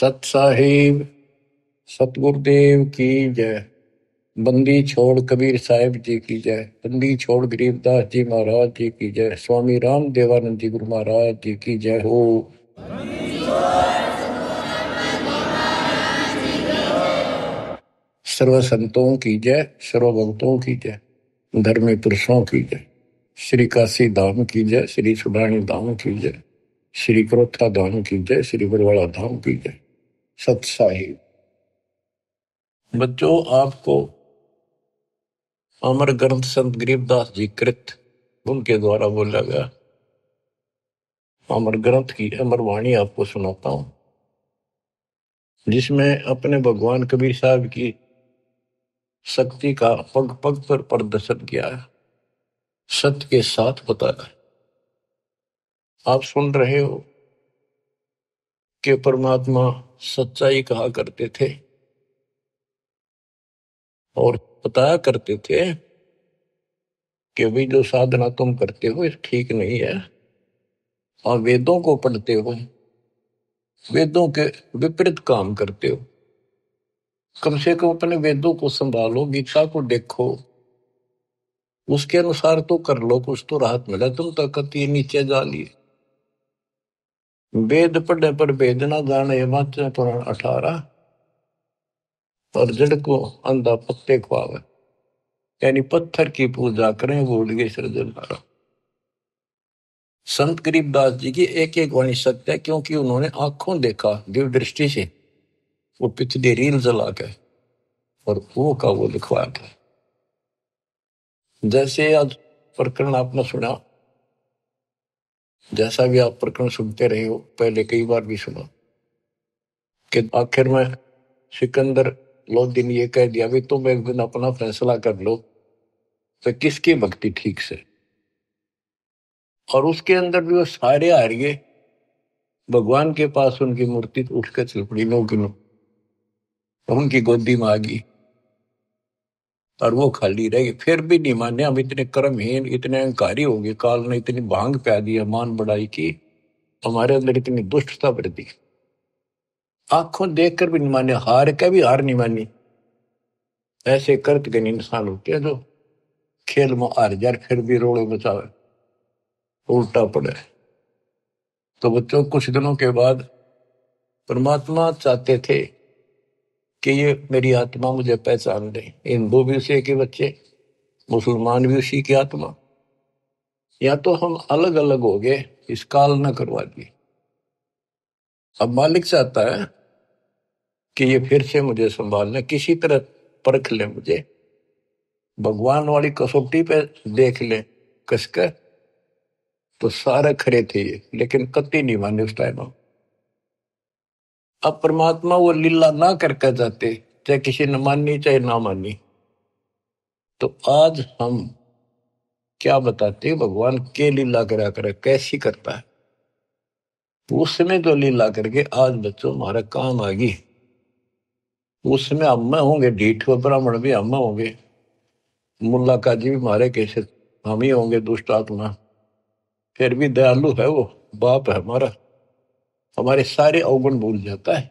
सत साहिब सतगुरुदेव की जय बंदी छोड़ कबीर साहिब जी की जय बंदी छोड़ गरीबदास जी महाराज जी की जय स्वामी राम देवानंद जी गुरु महाराज जी की जय हो सर्व संतों की जय सर्व भक्तों की जय धर्मी पुरुषों की जय श्री काशी धाम की जय श्री सुधानी धाम की जय श्री क्रोथा धाम की जय श्री बरवाड़ा धाम की जय सत बच्चों आपको अमर ग्रंथ संत गरीबदास जी कृत उनके द्वारा बोला गया अमर ग्रंथ की अमर वाणी आपको सुनाता हूं जिसमें अपने भगवान कबीर साहब की शक्ति का पग पग पर प्रदर्शन किया है सत्य के साथ बताया आप सुन रहे हो कि परमात्मा सच्चाई कहा करते थे और बताया करते थे कि भाई जो साधना तुम करते हो ठीक नहीं है और वेदों को पढ़ते हो वेदों के विपरीत काम करते हो कम से कम अपने वेदों को संभालो गीता को देखो उसके अनुसार तो कर लो कुछ तो राहत मिला तुम ताकत तो ये नीचे जा लिए वेद पढ़े पर वेदना दान वाचा पुराण अठारह और जड़ को अंधा पत्ते खुआवे यानी पत्थर की पूजा करें गए सृजन संत गरीबदास जी की एक एक वाणी सत्य है क्योंकि उन्होंने आंखों देखा दिव दृष्टि से वो पिछली रील जला के और वो का वो लिखवाया था जैसे आज प्रकरण आपने सुना जैसा भी आप प्रकरण सुनते रहे हो पहले कई बार भी सुना कि आखिर में सिकंदर लोधी ने ये कह दिया भी तुम एक दिन अपना फैसला कर लो तो किसकी भक्ति ठीक से और उसके अंदर भी वो सारे हारिए भगवान के पास उनकी मूर्ति उठकर कर चल पड़ी नौ किलो उनकी गोदी में आ गई और वो खाली रहेगी फिर भी नहीं माने हम इतने कर्महीन इतने अहंकारी हो गए काल ने इतनी भांग प्या दी मान बढ़ाई की हमारे अंदर इतनी दुष्टता भर दी आंखों देख कर भी नहीं माने हार के भी हार नहीं मानी ऐसे करत गए इंसान होते हैं जो खेल में हार जा फिर भी रोड़े बचावे उल्टा पड़े तो बच्चों कुछ दिनों के बाद परमात्मा चाहते थे कि ये मेरी आत्मा मुझे पहचान दे हिंदू भी उसी के बच्चे मुसलमान भी उसी की आत्मा या तो हम अलग अलग हो गए इस काल न करवा दिए अब मालिक चाहता है कि ये फिर से मुझे संभाल ले किसी तरह परख ले मुझे भगवान वाली कसौटी पे देख ले कसकर तो सारे खड़े थे ये लेकिन कति नहीं माने उस टाइम हम अब परमात्मा वो लीला ना करके जाते चाहे किसी ने मानी चाहे ना मानी तो आज हम क्या बताते हैं भगवान के लीला करा करे कैसी करता है उसमें जो लीला करके आज बच्चों हमारा काम आ गई उसमें अम्मा होंगे ढीठ ब्राह्मण भी अम्मा होंगे मुल्ला काजी भी हमारे कैसे हम ही होंगे दुष्ट आत्मा फिर भी दयालु है वो बाप है हमारा हमारे सारे अवगुण भूल जाता है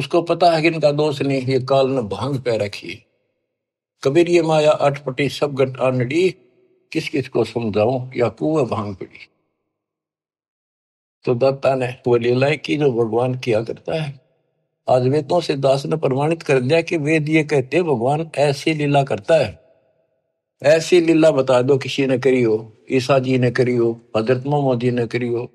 उसको पता है कि इनका दोष नहीं ये काल ने भांग पे है कबीर ये माया अटपटी सब गट आनड़ी किस किस को समझाऊं या कुआ भांग पड़ी तो दत्ता ने वो लीलाएं की जो भगवान किया करता है आज वेदों से दास ने प्रमाणित कर दिया कि वेद ये कहते भगवान ऐसी लीला करता है ऐसी लीला बता दो किसी ने करी हो ईसा जी ने करी हो हजरत मोहम्मद जी ने करी हो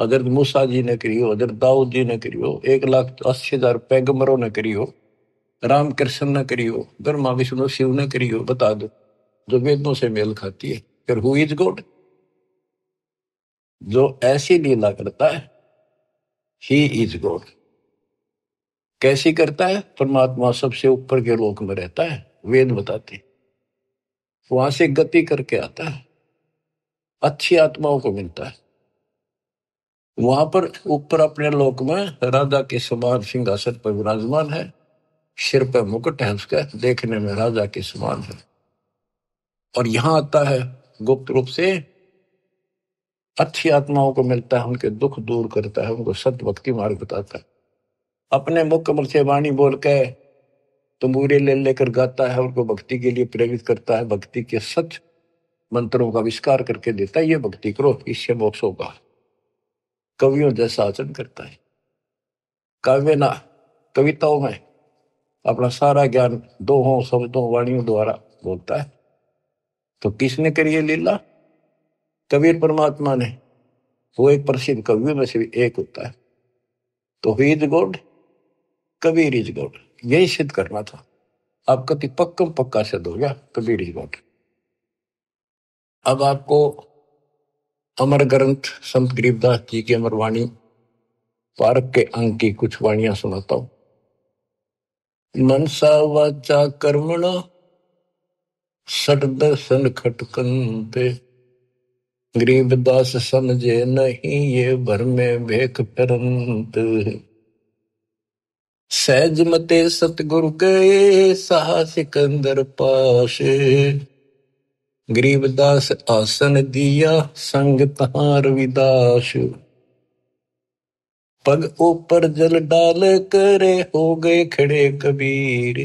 हजरत मूसा जी ने करी हो हजरत दाऊद जी ने करी हो एक लाख अस्सी हजार पैगम्बरों ने करी हो राम कृष्ण ने करी हो ब्रह्मा विष्णु शिव ने करी हो बता दो जो वेदों से मेल खाती है फिर हु इज गॉड जो ऐसी लीला करता है ही इज गॉड कैसी करता है परमात्मा सबसे ऊपर के लोक में रहता है वेद बताते वहां से गति करके आता है अच्छी आत्माओं को मिलता है वहां पर ऊपर अपने लोक में राजा के समान सिंहासन पर विराजमान है सिर पर मुकुट है उसका देखने में राजा के समान है और यहां आता है गुप्त रूप से अच्छी आत्माओं को मिलता है उनके दुख दूर करता है उनको सत भक्ति मार्ग बताता है अपने मुख से वाणी बोल के तमूरे ले लेकर गाता है उनको भक्ति के लिए प्रेरित करता है भक्ति के सच मंत्रों का विस्कार करके देता है ये भक्ति करो इससे मोक्ष होगा कवियों जैसा आचरण करता है काव्य ना कविताओं में अपना सारा ज्ञान दोहों शब्दों वाणियों द्वारा बोलता है तो किसने करी है लीला कबीर परमात्मा ने वो एक प्रसिद्ध कवियों में से भी एक होता है तो he is God Kabir is God यही सिद्ध करना था आपका पक्कम तो पक्का सिद्ध हो गया कबीर इज गॉड अब आपको अमर ग्रंथ संत गरीबदास जी की अमर वाणी पारक के अंग की कुछ वाणिया सुनाता हूं मनसा वाचा कर्मणा सट दर्शन खटकंते गरीबदास समझे नहीं ये भर में भेख फिरंत सहज मते सतगुरु के साहसिकंदर पाशे ਗਰੀਬ ਦਾਸ ਆਸਨ ਦੀਆ ਸੰਗਤ ਹਾਰ ਵਿਦਾਸ ਪਗ ਉਪਰ ਜਲ ਡਾਲ ਕਰੇ ਹੋ ਗਏ ਖੜੇ ਕਬੀਰ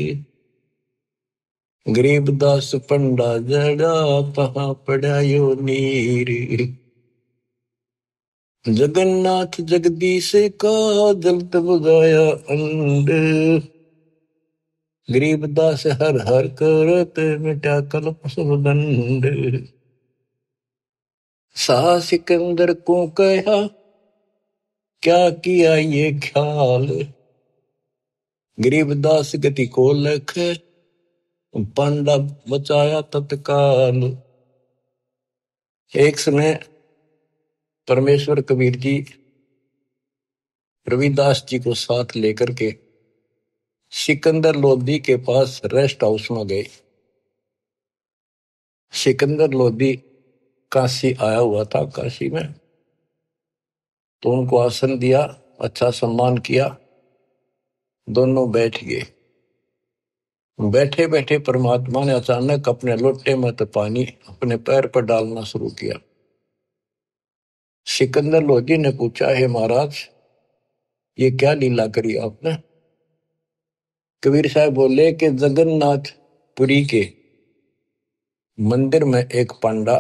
ਗਰੀਬ ਦਾਸ ਪੰਡਾ ਜੜਾ ਤਹਾ ਪੜਾਇਓ ਨੀਰ ਜਗਨਨਾਥ ਜਗਦੀਸ਼ ਕਾ ਦਿਲ ਦਲਤ ਗਾਇਆ ਅੰਡ गरीबदास हर हर करत मिटा कल्प सब सा सिकंदर को कहा क्या किया ये ख्याल गरीबदास गति को लख पांडा बचाया तत्काल एक समय परमेश्वर कबीर जी रविदास जी को साथ लेकर के सिकंदर लोधी के पास रेस्ट हाउस में गए सिकंदर लोधी काशी आया हुआ था काशी में तो उनको आसन दिया अच्छा सम्मान किया दोनों बैठ गए बैठे बैठे परमात्मा ने अचानक अपने लोटे में तो पानी अपने पैर पर डालना शुरू किया सिकंदर लोधी ने पूछा हे महाराज ये क्या लीला करी आपने कबीर साहब बोले कि जगन्नाथ पुरी के मंदिर में एक पांडा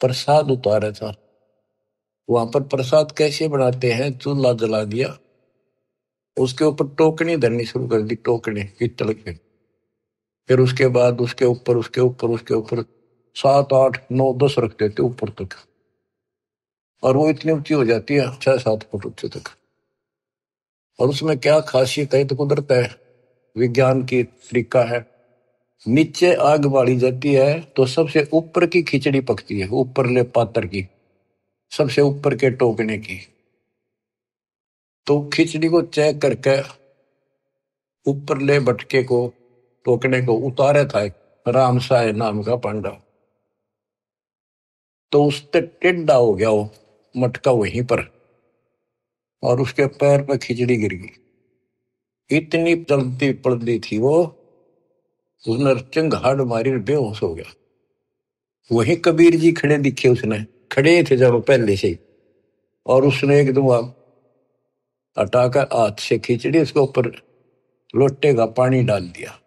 प्रसाद उतारा था वहां पर प्रसाद कैसे बनाते हैं चूल्हा जला दिया उसके ऊपर टोकनी धरनी शुरू कर दी टोकनी की तड़के फिर उसके बाद उसके ऊपर उसके ऊपर उसके ऊपर सात आठ नौ दस रख देते ऊपर तक और वो इतनी ऊंची हो जाती है छह सात फुट ऊंचे तक और उसमें क्या खासियत है तो कुदरत है विज्ञान की तरीका है नीचे आग बाली जाती है तो सबसे ऊपर की खिचड़ी पकती है ऊपरले पात्र की सबसे ऊपर के टोकने की तो खिचड़ी को चेक करके ऊपर ले बटके को टोकने को उतारे था राम साय नाम का पांडा तो उससे टिड्डा हो गया वो मटका वहीं पर और उसके पैर पर खिचड़ी गिर गई इतनी चलती पड़ती थी वो उस चंग हड मारी बेहोश हो गया वही कबीर जी खड़े दिखे उसने खड़े थे जब पहले से और उसने एकदम हटाकर हाथ से खींचड़ी उसके ऊपर लोटे का पानी डाल दिया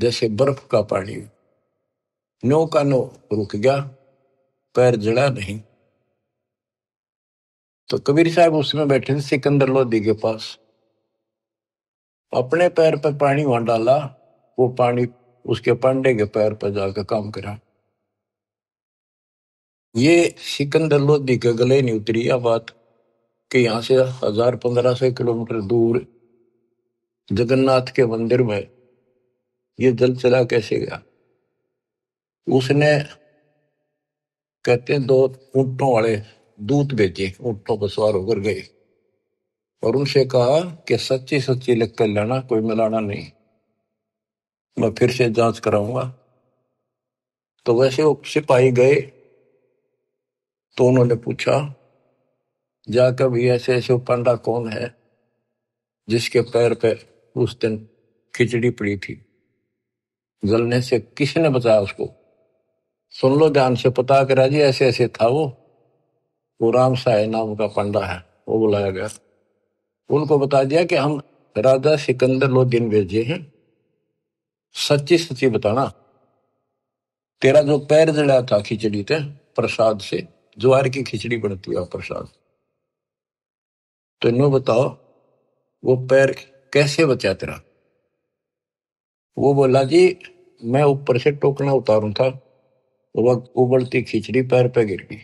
जैसे बर्फ का पानी नो का नो रुक गया पैर जड़ा नहीं तो कबीर साहब उसमें बैठे थे सिकंदर लोधी के पास अपने पैर पर पानी वहां डाला वो पानी उसके पांडे के पैर पर जाकर काम करा ये सिकंदर लोधी के गले नहीं उतरी यह बात कि यहां से हजार पंद्रह सौ किलोमीटर दूर जगन्नाथ के मंदिर में ये जल चला कैसे गया उसने कहते हैं दो ऊँटों वाले दूत भेजे ऊंटों पर सवार होकर गए और उनसे कहा कि सच्ची सच्ची लिख कर लेना कोई मिलाना नहीं मैं फिर से जांच कराऊंगा तो वैसे वो सिपाही गए तो उन्होंने पूछा जाकर भी ऐसे ऐसे पांडा कौन है जिसके पैर पे उस दिन खिचड़ी पड़ी थी जलने से किसने बताया उसको सुन लो ध्यान से पता करा जी ऐसे ऐसे था वो वो राम साय नाम का पंडा है वो बुलाया गया उनको बता दिया कि हम राजा सिकंदर लो दिन भेजे हैं सच्ची सच्ची बताना तेरा जो पैर जड़ा था खिचड़ी थे प्रसाद से ज्वार की खिचड़ी बनती है प्रसाद तो इन बताओ वो पैर कैसे बचा तेरा वो बोला जी मैं ऊपर से टोकना उतारू था तो वह उबलती खिचड़ी पैर पे गिर गई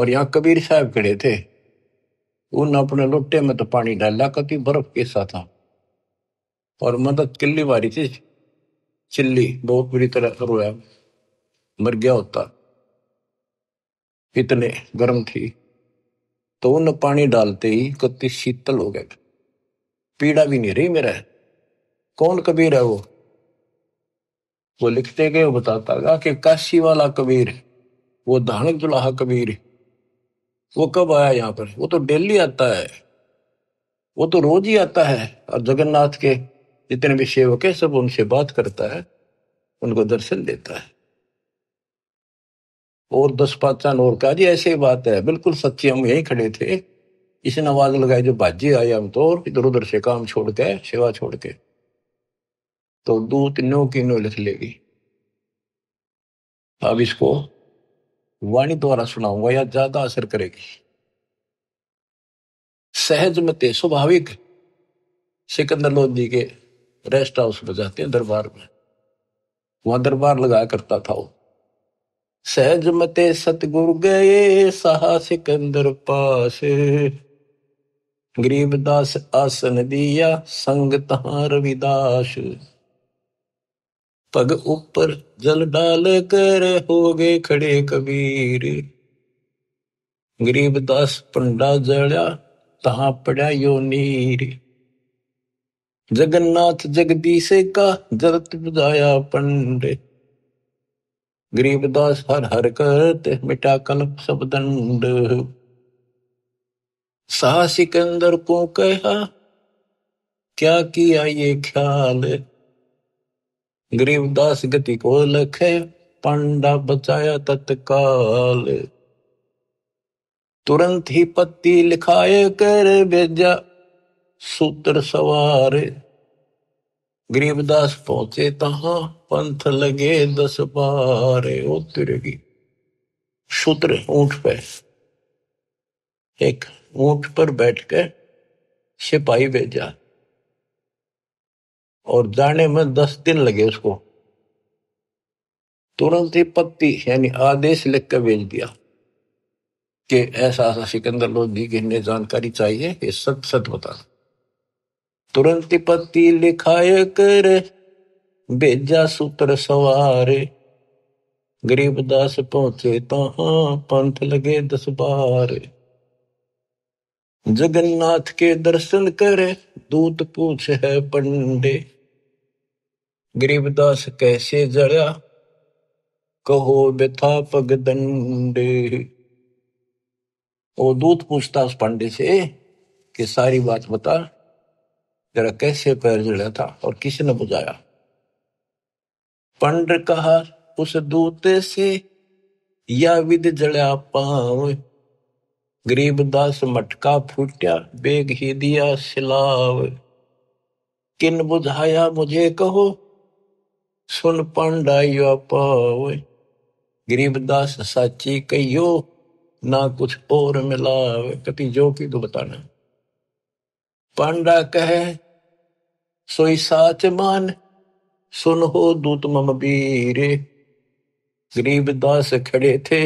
और यहां कबीर साहब खड़े थे उन अपने लोटे में तो पानी डाला कति बर्फ कैसा था और मदद किल्ली मारी थी चिल्ली बहुत बुरी तरह रोया मर गया होता इतने गर्म थी तो उन पानी डालते ही कति शीतल हो गए पीड़ा भी नहीं रही मेरा कौन कबीर है वो वो लिखते गए बताता गया कि काशी वाला कबीर वो धानक जुलाहा कबीर वो कब आया यहाँ पर वो तो डेली आता है वो तो रोज ही आता है और जगन्नाथ के जितने भी सेवक है सब उनसे बात करता है उनको दर्शन देता है और दस पाचान और कहा जी ऐसे ही बात है बिल्कुल सच्ची हम यही खड़े थे इसने आवाज लगाई जो बाजी आए हम तो और इधर उधर से काम छोड़ के सेवा छोड़ के तो दो तीनों की नो लिख लेगी अब इसको वाणी द्वारा सुनाऊंगा या ज्यादा असर करेगी सहज मते स्वाभाविक सिकंदर लोधी के रेस्ट हाउस में जाते हैं दरबार में वहां दरबार लगाया करता था वो सहज मते सतगुरु गए सहा सिकंदर पास गरीब दास आसन दिया संग तहा रविदास पग ऊपर जल डाल कर हो गए खड़े कबीर गरीब दास पंडा जड़ा तहा पड़ा यो नीर जगन्नाथ जगदीश का जगत बुझाया पंड गरीबदास हर हर करत मिटा कल्प सब दंड साहसिकंदर को कहा क्या किया ये ख्याल गरीबदास गति को लखे पांडा बचाया तत्काल तुरंत ही पत्ती लिखाए कर भेजा सूत्र सवार गरीबदास पहुंचे तहा पंथ लगे दस बार तिरगी सूत्र ऊंट पे एक ऊंट पर बैठ कर सिपाही भेजा और जाने में दस दिन लगे उसको तुरंत ही पत्ती यानी आदेश लिख कर भेज दिया कि ऐसा ऐसा सिकंदर लोधी की इन्हें जानकारी चाहिए ये सच सच बता तुरंत ही पत्ती लिखाए कर भेजा सूत्र सवार गरीब दास पहुंचे तो हाँ पंथ लगे दस बार जगन्नाथ के दर्शन करे दूत पूछ है पंडे गरीबदास कैसे जड़ा कहो बेथा पग दंडे वो दूत पूछता उस पांडे से कि सारी बात बता जरा कैसे पैर जड़ा था और किसने बुझाया पंड कहा उस दूते से या विध जड़ा पाव गरीब गरीबदास मटका फूटिया बेग ही दिया सिलाव किन बुझाया मुझे कहो सुन पांडाइया पाव गरीबदास साची कहियो ना कुछ और मिलाव कति जो कि तो बताना पांडा कहे सोई साच मान सुन हो दूत मम बीरे गरीबदास खड़े थे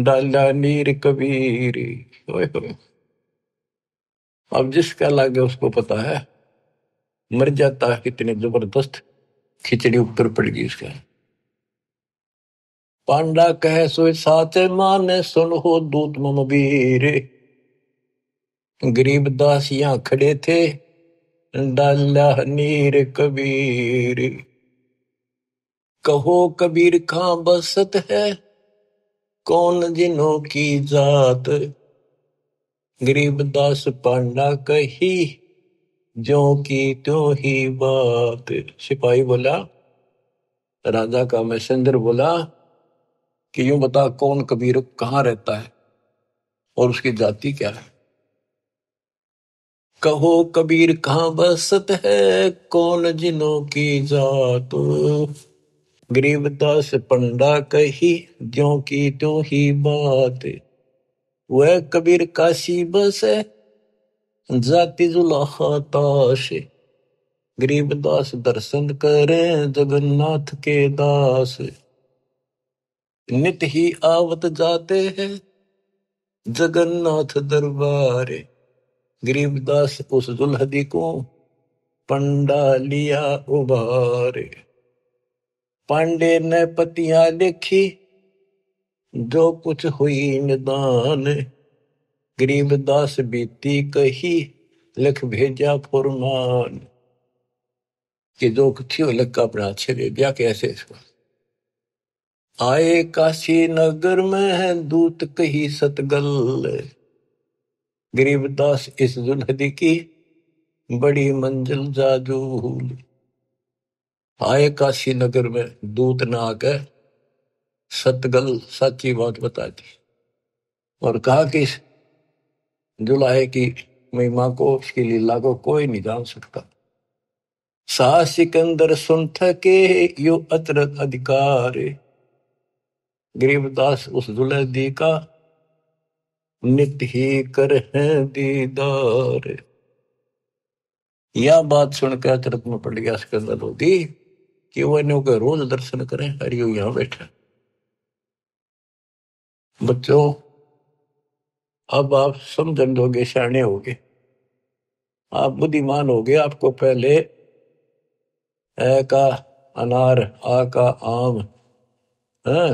डाला नीर कबीर अब जिसका लागे उसको पता है मर जाता है कितने जबरदस्त खिचड़ी ऊपर पड़ गई उसका पांडा कह सो सात माने सुन हो दूत मीर गरीब दास यहां खड़े थे डाला नीर कबीर कहो कबीर खां बसत है कौन जिनो की जात गरीब दास पांडा कही जो की तो ही बात सिपाही बोला राजा का मैसेंजर बोला कि यूं बता कौन कबीर कहाँ रहता है और उसकी जाति क्या है कहो कबीर कहाँ बसत है कौन जिनों की जात गरीबदास पंडा कही ज्यों की त्यों ही बात वह कबीर काशी बस है जाति जुलाहा ताश गरीबदास दर्शन करे जगन्नाथ के दास नित ही आवत जाते हैं जगन्नाथ दरबार गरीबदास उस दुल्हदी को पंडा लिया उबारे पांडे ने पतिया देखी जो कुछ हुई निदान गरीब दास बीती कही लिख भेजा फुरमान कि जो थी लक्का का अपना अच्छे ब्याह कैसे इसको आए काशी नगर में है दूत कही सतगल गरीबदास इस दुल्हदी की बड़ी मंजिल जाजूल आय काशी नगर में दूत ना आके सतगल साची बात बताई और कहा कि ندുള്ളા હે કે મેં માકો કે લીલા કો કોઈ નહી જાણ સકતા સાાસ ィ કેન્દર સુંઠ કે યો અત્ર અધિકારે ગરીવദാસ ઉસ ધુલદી કા ઉનિત હી કર હે દીદાર યા બાત સુનકે તરત મં પળ ગયા અસ્કન્દર ઓદી केवल नहीं होकर रोज दर्शन करें हरिओम यहाँ बैठा बच्चों अब आप समझन दोगे शरणे गए आप बुद्धिमान हो गए आपको पहले ए का अनार आ का आम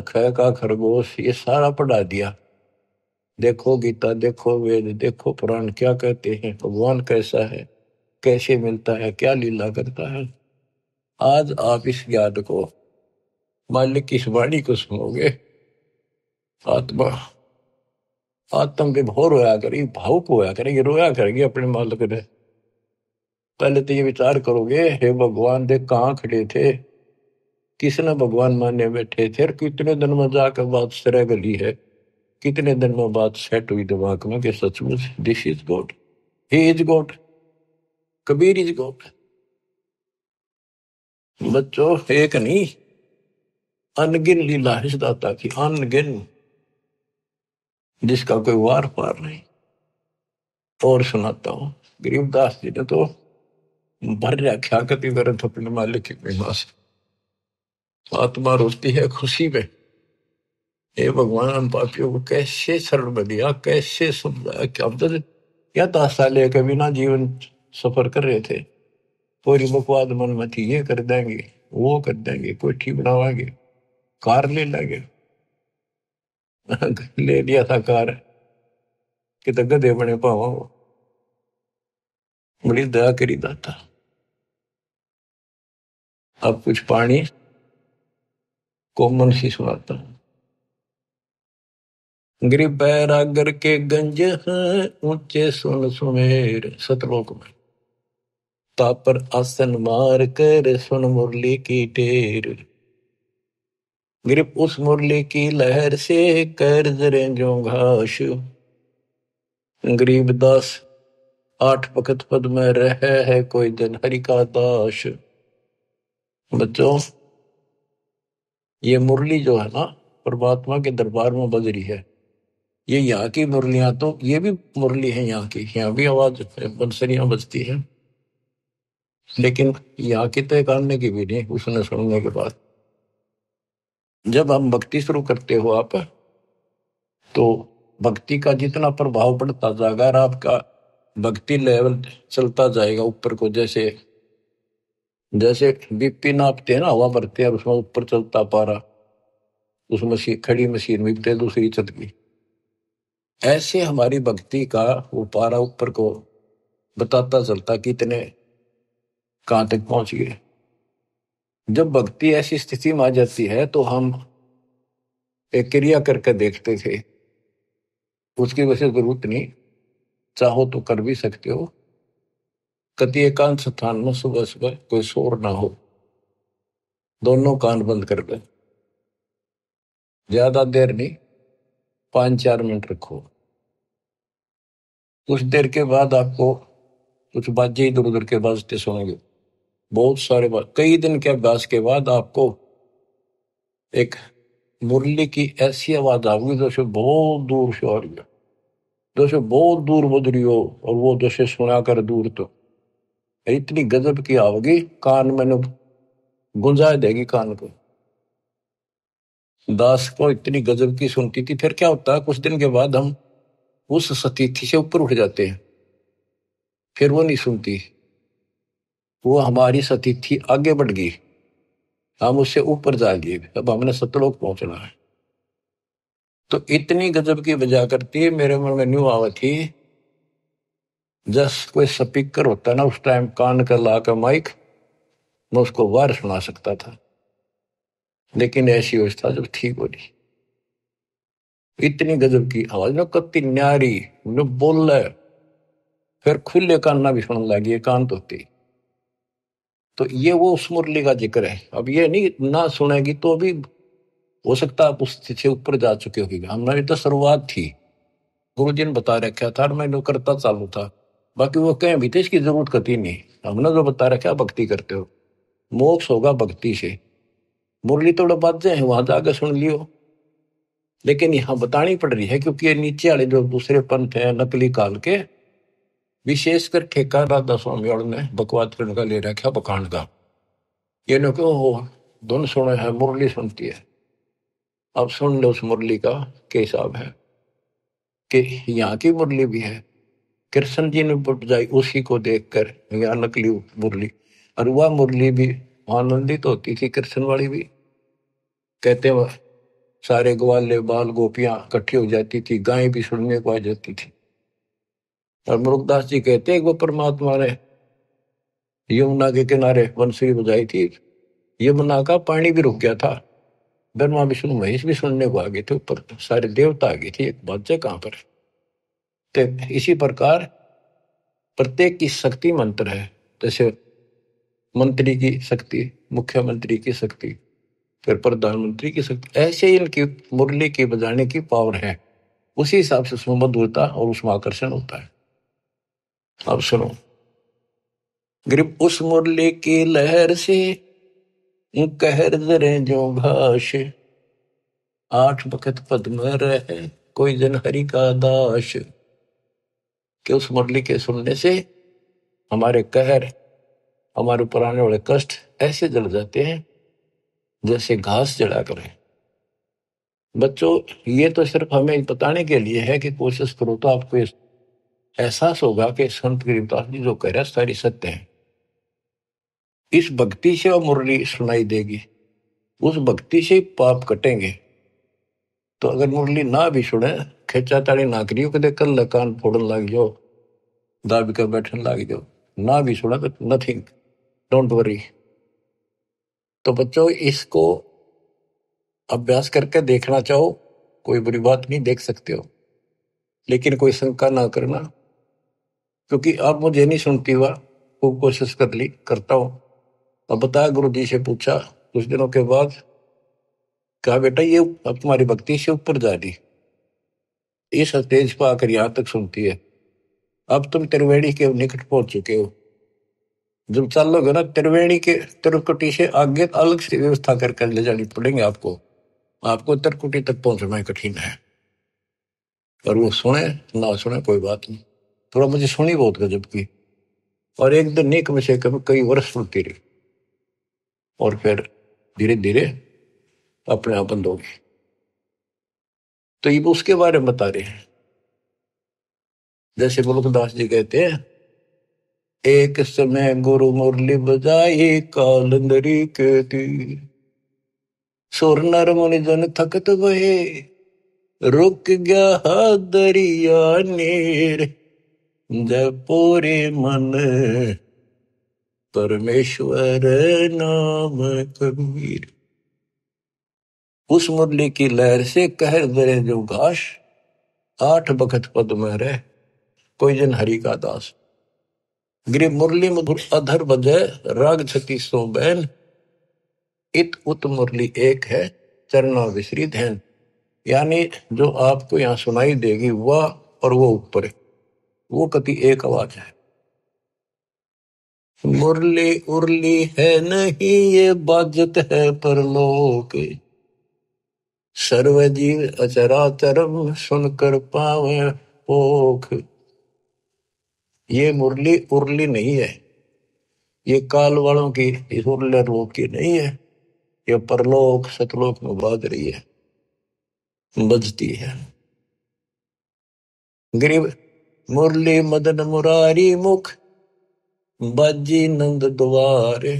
ख का खरगोश ये सारा पढ़ा दिया देखो गीता देखो वेद देखो पुराण क्या कहते हैं भगवान कैसा है कैसे मिलता है क्या लीला करता है आज आप इस ज्ञान को मालिक की वाणी को सुनोगे आत्मा के विभोर होया करेगी भावुक होया करेगी रोया करेगी अपने मालिक ने पहले तो ये विचार करोगे हे भगवान दे कहाँ खड़े थे किसने भगवान मान्य बैठे थे और कितने दिन में जाकर बात सरह गली है कितने दिन में बात सेट हुई दिमाग में कि सचमुच this is God he is God Kabir is God बच्चों एक नहीं अनगिन लीला है दाता की अनगिन जिसका कोई वार पार नहीं और सुनाता हूं गरीबदास जी ने तो भर रख्या कति ग्रंथ तो अपने मालिक की महिमा से आत्मा रोती है खुशी में हे भगवान हम पापियों को कैसे शरण में दिया कैसे समझाया क्या अब तो या दास्ता लेकर बिना जीवन सफर कर रहे थे कोई मुकवाद मन मची ये कर देंगे वो कर देंगे कोठी बनावागे कार ले लागे ले लिया था कार कि तो गधे बने पावा वो बड़ी दया करी दाता अब कुछ पानी कोमन सी सुनाता गिर पैरागर के गंज ऊंचे सुन सुमेर सतलोक में तापर पर आसन मार कर सुन मुरली की ढेर ग्रिप उस मुरली की लहर से कर जरे जो घास गरीब दास आठ पखत पद में रह है कोई दिन हरि का दास बच्चों ये मुरली जो है ना परमात्मा के दरबार में बज रही है ये यहाँ की मुरलियां तो ये भी मुरली है यहाँ की यहाँ भी आवाज बंसरिया बजती है लेकिन यहाँ आंखें तय करने की भी नहीं उसने सुनने के बाद जब हम भक्ति शुरू करते हो आप तो भक्ति का जितना प्रभाव पड़ता जाएगा आपका भक्ति लेवल चलता जाएगा ऊपर को जैसे जैसे बीपी नापते ना हवा भरते हैं उसमें ऊपर चलता पारा उस मशीन खड़ी मशीन में बीपते दूसरी चल गई ऐसे हमारी भक्ति का वो पारा ऊपर को बताता चलता कितने कहां तक पहुंच गए जब भक्ति ऐसी स्थिति में आ जाती है तो हम एक क्रिया करके देखते थे उसकी वैसे जरूरत नहीं चाहो तो कर भी सकते हो कति एकांत स्थान में सुबह सुबह कोई शोर ना हो दोनों कान बंद कर दे ज्यादा देर नहीं पांच चार मिनट रखो कुछ देर के बाद आपको कुछ बाजे इधर उधर के बाजते सुनेंगे बहुत सारे कई दिन के अभ्यास के बाद आपको एक मुरली की ऐसी आवाज आएगी जैसे बहुत दूर से और जैसे बहुत दूर बुधरी रही हो और वो जैसे सुना कर दूर तो इतनी गजब की आओगी कान मैंने गुंजा देगी कान को दास को इतनी गजब की सुनती थी फिर क्या होता है कुछ दिन के बाद हम उस सतीथि से ऊपर उठ जाते हैं फिर वो नहीं सुनती वो हमारी थी आगे बढ़ गई हम उससे ऊपर जा गए अब हमने सतलोक पहुंचना है तो इतनी गजब की वजह करती है मेरे मन में न्यू आवत थी जस कोई स्पीकर होता ना उस टाइम कान का ला का माइक मैं उसको वार सुना सकता था लेकिन ऐसी व्यवस्था जब ठीक हो रही इतनी गजब की आवाज ना कत्ती न्यारी बोल रहा है फिर खुले कान ना भी सुन लगी कान तो थी तो ये वो उस मुरली का जिक्र है अब ये नहीं ना सुनेगी तो भी हो सकता आप उस से ऊपर जा चुके होगी हमारी तो शुरुआत थी गुरु जी ने बता रखा था मैं करता चालू था बाकी वो कहें भी थे इसकी जरूरत कती नहीं हमने जो तो बता रखा भक्ति करते हो मोक्ष होगा भक्ति से मुरली तो बात हैं वहां जाकर सुन लियो लेकिन यहाँ बतानी पड़ रही है क्योंकि ये नीचे वाले जो दूसरे पंथ है नकली काल के विशेषकर ठेका ठेकादार स्वामी वाले ने बकवाद करने का ले रखा बकांड का ये न क्यों हो धुन सुने है मुरली सुनती है अब सुन लो उस मुरली का के हिसाब है कि यहाँ की मुरली भी है कृष्ण जी ने बजाई उसी को देख कर यहाँ नकली मुरली और वह मुरली भी आनंदित होती थी कृष्ण वाली भी कहते वह सारे ग्वाले बाल गोपियां इकट्ठी हो जाती थी गायें भी सुनने को आ जाती थी और मुरुखदास जी कहते हैं वो परमात्मा ने यमुना के किनारे बंसरी बजाई थी यमुना का पानी भी रुक गया था ब्रह्मा विष्णु महेश भी सुनने को आ गए थे ऊपर सारे देवता आ गए थे एक बात जय कहाँ पर तो इसी प्रकार प्रत्येक की शक्ति मंत्र है जैसे मंत्री की शक्ति मुख्यमंत्री की शक्ति फिर प्रधानमंत्री की शक्ति ऐसे ही इनकी मुरली की बजाने की पावर है उसी हिसाब से उसमें मधुरता और उसमें आकर्षण होता है अब सुनो ग्रिप उस मुरली की लहर से कहर जरे जो घाश आठ बखत पद्म रहे कोई दिन हरि का दाश के उस मुरली के सुनने से हमारे कहर हमारे पुराने वाले कष्ट ऐसे जल जाते हैं जैसे घास जला करें बच्चों ये तो सिर्फ हमें बताने के लिए है कि कोशिश करो तो आपको एहसास होगा कि संत गरीबदास जी जो कह रहे सारी सत्य है इस भक्ति से वह मुरली सुनाई देगी उस भक्ति से पाप कटेंगे तो अगर मुरली ना भी सुने खेचा ताड़ी ना करियो कदे कल कान फोड़न लग जाओ दाब कर बैठन लग जाओ ना भी सुना तो नथिंग डोंट वरी तो बच्चों इसको अभ्यास करके देखना चाहो कोई बुरी बात नहीं देख सकते हो लेकिन कोई शंका ना करना क्योंकि आप मुझे नहीं सुनती हुआ खूब कोशिश कर ली करता हूँ अब बताया गुरु जी से पूछा कुछ दिनों के बाद कहा बेटा ये अब तुम्हारी भक्ति से ऊपर जा रही इस तेज पर आकर यहां तक सुनती है अब तुम त्रिवेणी के निकट पहुंच चुके हो जब चलोगे ना त्रिवेणी के त्रिकुटी से आगे अलग से व्यवस्था कर कर ले जानी पड़ेंगे आपको आपको त्रिकुटी तक पहुंचना कठिन है पर वो सुने ना सुने कोई बात नहीं थोड़ा मुझे सुनी बहुत गजब की और एक दिन नहीं कम से कम कई वर्ष सुनती रही और फिर धीरे धीरे अपने आप बंद हो तो ये उसके बारे में बता रहे हैं जैसे गोलकदास जी कहते हैं एक समय गुरु मुरली बजाई नरी कहती सुर नर मुनि जन थकत भये रुक गया दरिया नीर पूरे मन परमेश्वर नाम कबीर उस मुरली की लहर से कहर दरे जो घास आठ बखत पद में रह कोई जन हरि का दास गिर मुरली मधुर अधर बजे राग छति सो बैन इत उत मुरली एक है चरणा विश्री धैन यानी जो आपको यहाँ सुनाई देगी वह और वो ऊपर है वो कति एक आवाज है मुरली उर्ली है नहीं ये बाजत है परलोक सर्वजीव अचराचरम सुनकर पावे पोख ये मुरली उर्ली नहीं है ये काल वालों की इस उर्ले लोक की नहीं है ये परलोक सतलोक में बाज रही है बजती है गरीब ਮੁਰਲੀ ਮਦਨ ਮੁਰਾਰੀ ਮੁਖ ਬਾਜੀ ਨੰਦ ਦੁਆਰੇ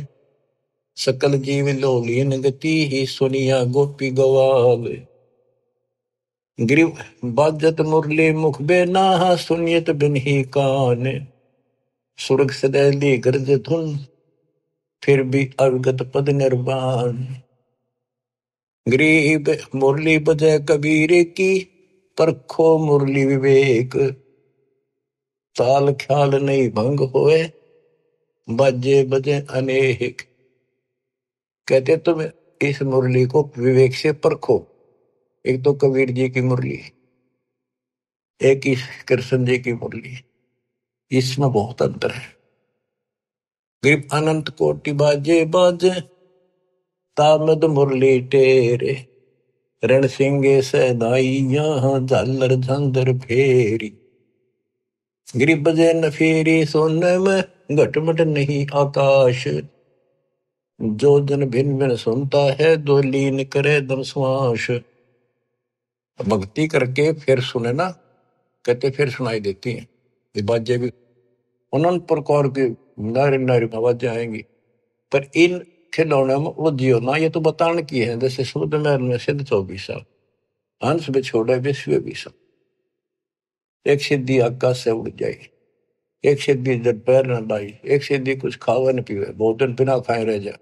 ਸਕਲ ਜੀਵ ਲੋਲੀਨ ਗਤੀ ਹੀ ਸੁਨਿਆ ਗੋਪੀ ਗਵਾਵੇ ਗ੍ਰੀਵ ਬਾਜਤ ਮੁਰਲੀ ਮੁਖ ਬੇਨਾਹਾ ਸੁਨਿਤ ਹੀ ਕਾਨੇ ਸੁਰਗ ਸਦੈ ਲੀ ਗਰਜ ਧੁਨ ਫਿਰ ਵੀ ਅਰਗਤ ਪਦ ਨਿਰਵਾਣ ਗਰੀਬ ਮੁਰਲੀ ਬਜੇ ਕਬੀਰ ਕੀ ਪਰਖੋ ਮੁਰਲੀ ਵਿਵੇਕ ताल ख्याल नहीं भंग होए बजे बजे अनेक कहते तुम इस मुरली को विवेक से परखो एक तो कबीर जी की मुरली एक इस कृष्ण जी की मुरली इसमें बहुत अंतर है गरीब अनंत कोटि बाजे बाजे तामद मुरली टेरे रण सिंह से दाई झालर झांदर फेरी गिरिबज न फेरे सोनम घटमट नहीं आकाश जो जन भिन्न भिन्न सुनता है दो लीन करे दम सुहाश भक्ति करके फिर सुने ना कहते फिर सुनाई देती है ये बाजें भी अनंत प्रकार के नारी नारी आवाजें आएंगी पर इन खिलौने में उलझी होना ये तो बताने की है जैसे सूर्य में सिद्ध चौबीसा हंस में छोड़े विश्व भी सब एक सिद्धि आकाश से उड़ जाए एक सिद्धि इधर पैर न लाई एक सीधी कुछ खावे न पीवे दिन बिना खाए रह जा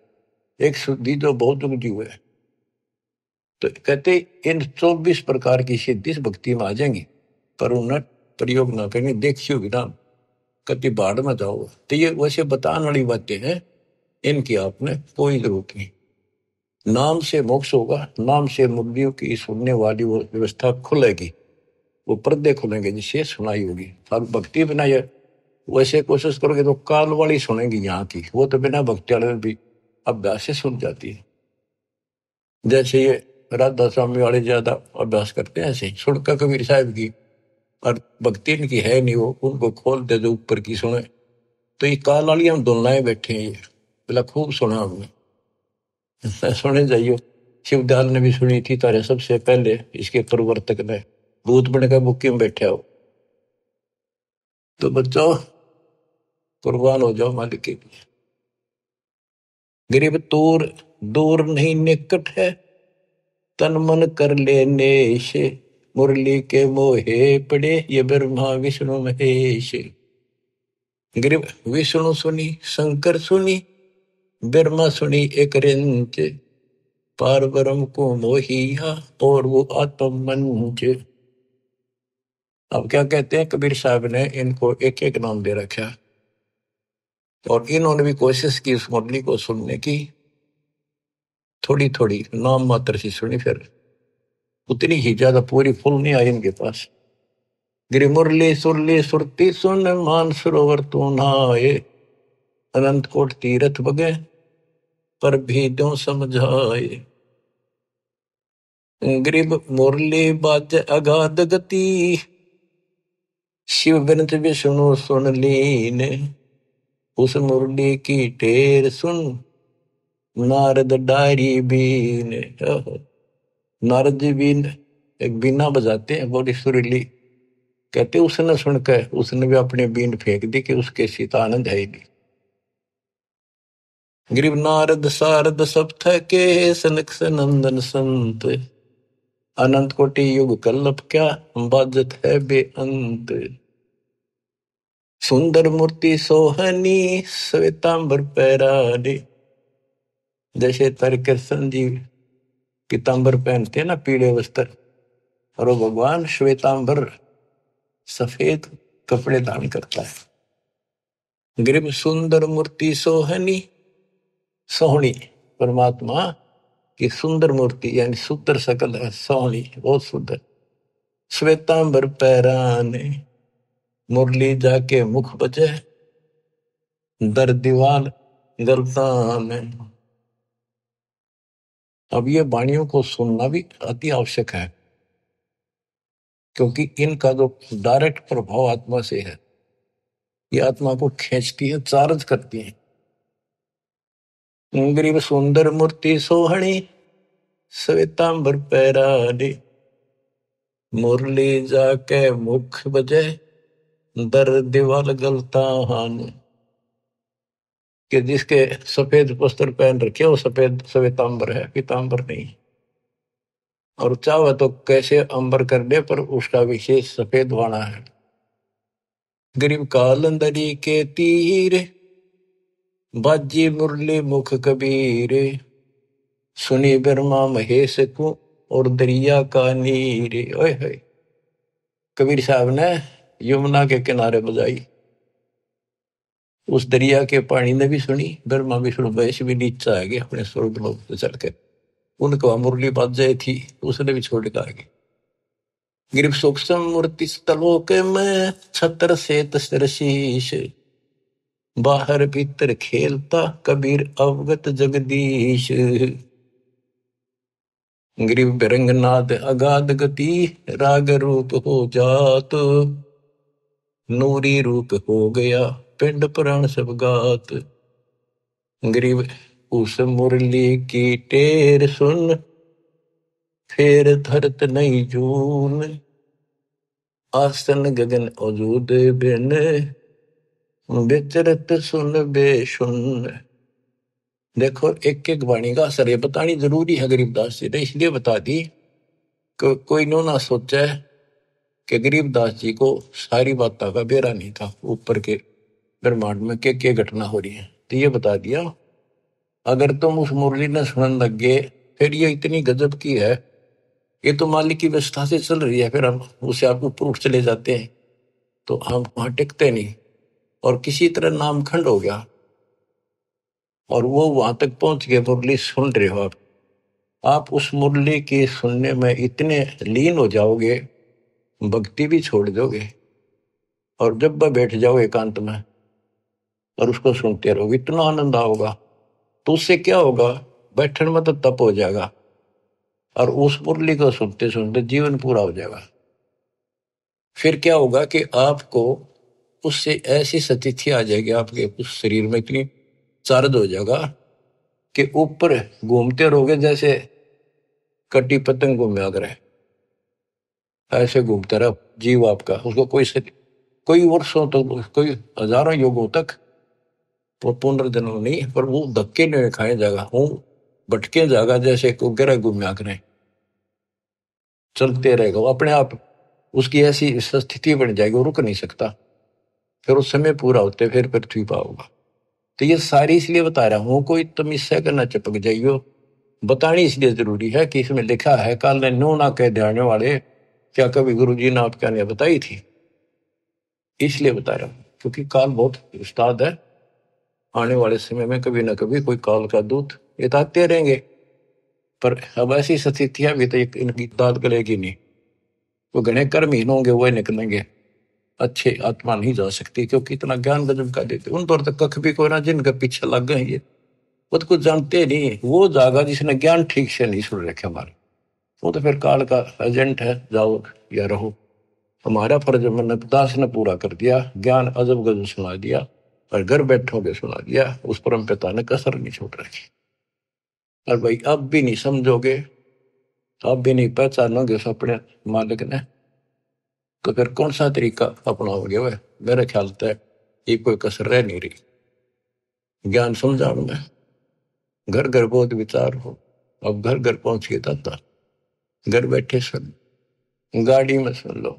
एक सिद्धि तो बहुत जीव है तो कहते इन चौबीस प्रकार की सिद्धि भक्ति में आ जाएंगी पर उन्हें प्रयोग ना करेंगे देखियो बिना कति बाढ़ में जाओ तो ये वैसे बताने वाली बातें हैं इनकी आपने कोई जरूरत नहीं नाम से मोक्ष होगा नाम से मुर्गियों की सुनने वाली वो व्यवस्था खुलेगी वो पर्दे खुलेंगे जिससे सुनाई होगी अब भक्ति बिना ये वैसे कोशिश करोगे तो काल वाली सुनेगी यहाँ की वो तो बिना भक्ति वाले भी अभ्यास से सुन जाती है जैसे ये राधा स्वामी वाले ज्यादा अभ्यास करते हैं ऐसे सुनकर कबीर साहब की और भक्ति इनकी है नहीं वो उनको खोल दे दो ऊपर की सुने तो ये काल वाली हम दुलनाए बैठे हैं ये बोला खूब सुना हमने सुने जाइयो शिवदाल ने भी सुनी थी तारे सबसे पहले इसके प्रवर्तक ने भूत बनकर बुक्की में बैठे हो तो बच्चों कुर्बान हो जाओ मालिक के लिए गरीब तूर दूर नहीं निकट है तन मन कर लेने से मुरली के मोहे पड़े ये ब्रह्मा विष्णु महेश गरीब विष्णु सुनी शंकर सुनी ब्रह्मा सुनी एक रिंच पार ब्रह्म को मोहिया और वो आत्म मंच अब क्या कहते हैं कबीर साहब ने इनको एक एक नाम दे रखा और इन्होंने भी कोशिश की उस मुरली को सुनने की थोड़ी थोड़ी नाम मात्र सी सुनी फिर उतनी ही ज्यादा पूरी फुल नहीं आई इनके पास मुरली सुरली सुरती सुन मान सरोवर तू ना आए अनंत कोट तीरथ बगे पर भी दो समझाए गरीब मुरली बाज अगाध गति शिव बिनत विष्णु सुन लीन उस मुरली की टेर सुन नारद डारी बीन नारद जी बीन एक बीना बजाते हैं बड़ी सुरीली कहते उसने सुनकर उसने भी अपनी बीन फेंक दी कि उसके सीता आनंद है ही गरीब नारद सारद सप्त के सनक नंदन संत अनंत कोटि युग कल्लप क्या बाजत है बेअंत सुंदर मूर्ति सोहनी श्वेतांबर पैरारी जैसे तर कृष्ण जी पीताम्बर पहनते ना पीले वस्त्र और वो भगवान श्वेतांबर सफेद कपड़े दान करता है ग्रीम सुंदर मूर्ति सोहनी सोहनी परमात्मा कि सुंदर मूर्ति यानी सुंदर शकल है सोहनी बहुत सुंदर श्वेतांबर पैराने मुरली जाके मुख बजे दर दीवाल अब ये वाणियों को सुनना भी अति आवश्यक है क्योंकि इनका जो डायरेक्ट प्रभाव आत्मा से है ये आत्मा को खींचती है चार्ज करती है गरीब सुंदर मूर्ति सोहनी ਸਵੇਤਾਂਬਰ पैरा ਮੁਰਲੀ ਜਾ ਕੇ ਮੁਖ दर दीवाल गलता हान कि जिसके सफेद पुस्तर पहन रखे वो सफेद सवेतांबर है पीतांबर नहीं और चाहे तो कैसे अंबर कर दे पर उसका विशेष सफेद वाणा है गरीब कालंदरी के तीर बाजी मुरली मुख कबीरे सुनी ब्रह्मा महेश को और दरिया का नीरे ओए होए कबीर साहब ने यमुना के किनारे बजाई उस दरिया के पानी ने भी सुनी ब्रह्मा विष्णु महेश भी नीचा आ गए अपने स्वर्ग लोग से चढ़कर उनको मुरली बज जाए थी उसने भी छोड़ कर आगे गिरफ सूक्ष्म मूर्ति स्थलों के में छत्र से तस्तर शीश बाहर भीतर खेलता कबीर अवगत जगदीश गिरिव रंगनाद अगाध गति राग रूप हो जात नूरी रूप हो गया पिंड प्राण सब गात गिरिव उस मुरली की टेर सुन फेर धरत नहीं जून आसन गगन अजूद बिन बिचरत सुलभे शून्य देखो एक एक वाणी का असर है बतानी जरूरी है गरीबदास जी ने इसलिए बता दी को, कोई नो ना है कि गरीबदास जी को सारी बातों का बेरा नहीं था ऊपर के ब्रह्मांड में क्या क्या घटना हो रही है तो ये बता दिया अगर तुम उस मुरली ने सुनने लग गए फिर ये इतनी गजब की है ये तो मालिक की व्यवस्था से चल रही है फिर हम उसे आप ऊपर उठ चले जाते हैं तो हम वहां टिकते नहीं और किसी तरह नाम खंड हो गया और वो वहां तक पहुंच गए मुरली सुन रहे हो आप उस मुरली के सुनने में इतने लीन हो जाओगे भक्ति भी छोड़ दोगे और जब वह बैठ जाओ एकांत में और उसको सुनते रहोगे इतना आनंद आओगा तो उससे क्या होगा बैठने में तो तप हो जाएगा और उस मुरली को सुनते सुनते जीवन पूरा हो जाएगा फिर क्या होगा कि आपको उससे ऐसी स्थिति आ जाएगी आपके उस शरीर में इतनी सर्द हो जाएगा कि ऊपर घूमते रहोगे जैसे कटी पतंग घूमे अगर ऐसे घूमता रहा जीव आपका उसको कोई से कोई वर्षों तक तो, कोई हजारों युगों तक पुनर्जन्म नहीं पर वो धक्के नहीं खाए जाएगा हूं भटके जाएगा जैसे को ग्रह घूमया करें चलते रहेगा वो अपने आप उसकी ऐसी स्थिति बन जाएगी वो रुक नहीं सकता फिर उस समय पूरा होते फिर पृथ्वी पाओगा तो ये सारी इसलिए बता रहा हूँ कोई तुम इससे करना चिपक जाइयो बतानी इसलिए जरूरी है कि इसमें लिखा है काल ने नो ना कह ध्यान वाले क्या कभी गुरु जी ने आप ने बताई थी इसलिए बता रहा हूँ क्योंकि काल बहुत उस्ताद है आने वाले समय में कभी ना कभी कोई काल का दूत ताकते तो रहेंगे पर अब ऐसी स्थितियां भी तो इनकी दाद करेगी नहीं वो तो घने कर्महीन होंगे वह निकलेंगे अच्छे आत्मा नहीं जा सकती क्योंकि इतना ज्ञान गजब का देते उन पर तो कख भी कोई ना जिनके पीछे लग गए ये वो तो कुछ जानते नहीं वो जागा जिसने ज्ञान ठीक से नहीं सुन रखे हमारे वो तो फिर काल का एजेंट है जाओ या रहो हमारा फर्ज मैंने दास ने पूरा कर दिया ज्ञान अजब गजब सुना दिया और घर बैठोगे सुना दिया उस परम पिता ने कसर नहीं छोट रखी और भाई अब भी नहीं समझोगे अब भी नहीं पहचानोगे सपने मालिक ने तो फिर कौन सा तरीका अपना गया वह मेरे ख्याल से ये कोई कसर रह नहीं रही ज्ञान समझाण में घर घर बहुत विचार हो अब घर घर पहुंचिए दादा घर बैठे सुन गाड़ी में सुन लो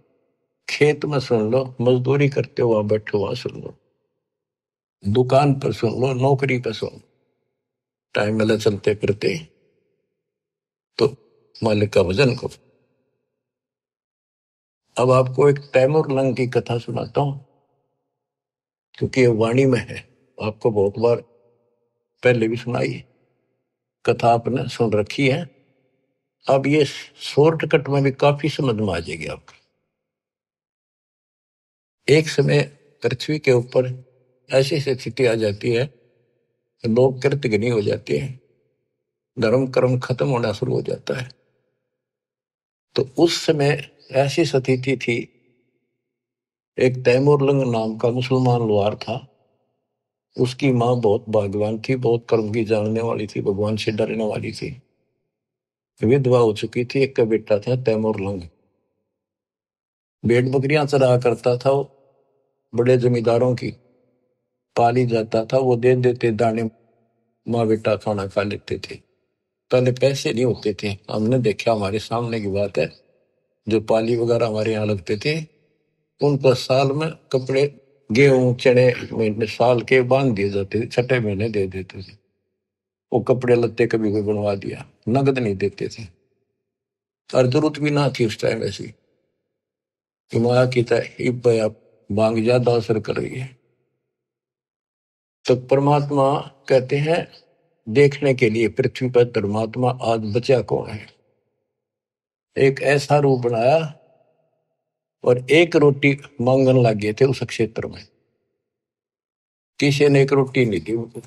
खेत में सुन लो मजदूरी करते हुआ बैठे वहां सुन लो दुकान पर सुन लो नौकरी पर सुन टाइम मिले चलते फिरते तो मालिक का वजन को अब आपको एक तैमूर लंग की कथा सुनाता हूं क्योंकि ये वाणी में है आपको बहुत बार पहले भी सुनाई है कथा आपने सुन रखी है अब ये शोर्ट कट में भी काफी समझ में आ जाएगी आपको एक समय पृथ्वी के ऊपर ऐसी ऐसी स्थिति आ जाती है तो लोग कृतघ्नी हो जाते हैं धर्म कर्म खत्म होना शुरू हो जाता है तो उस समय ऐसी स्थिति थी एक तैमूरलंग नाम का मुसलमान लोहार था उसकी माँ बहुत भागवान थी बहुत कर्म की जानने वाली थी भगवान से डरने वाली थी विधवा हो चुकी थी एक का बेटा था तैमूरलंग भेड़ बकरियां चला करता था बड़े जमींदारों की पाली जाता था वो दे देते दाने माँ बेटा खाना खा लेते थे पहले पैसे नहीं होते थे हमने देखा हमारे सामने की बात है जो पाली वगैरह हमारे यहाँ लगते थे उन पर साल में कपड़े गेहूं चने महीने साल के बांध दिए जाते थे छठे महीने दे देते थे वो कपड़े लत्ते कभी कोई बनवा दिया नगद नहीं देते थे और जरूरत भी ना थी उस टाइम ऐसी माया की तब आप मांग ज्यादा असर कर रही है तो परमात्मा कहते हैं देखने के लिए पृथ्वी पर परमात्मा आज बचा कौन है एक ऐसा रूप बनाया और एक रोटी मांगन लग गए थे उस क्षेत्र में किसी ने एक रोटी नहीं दी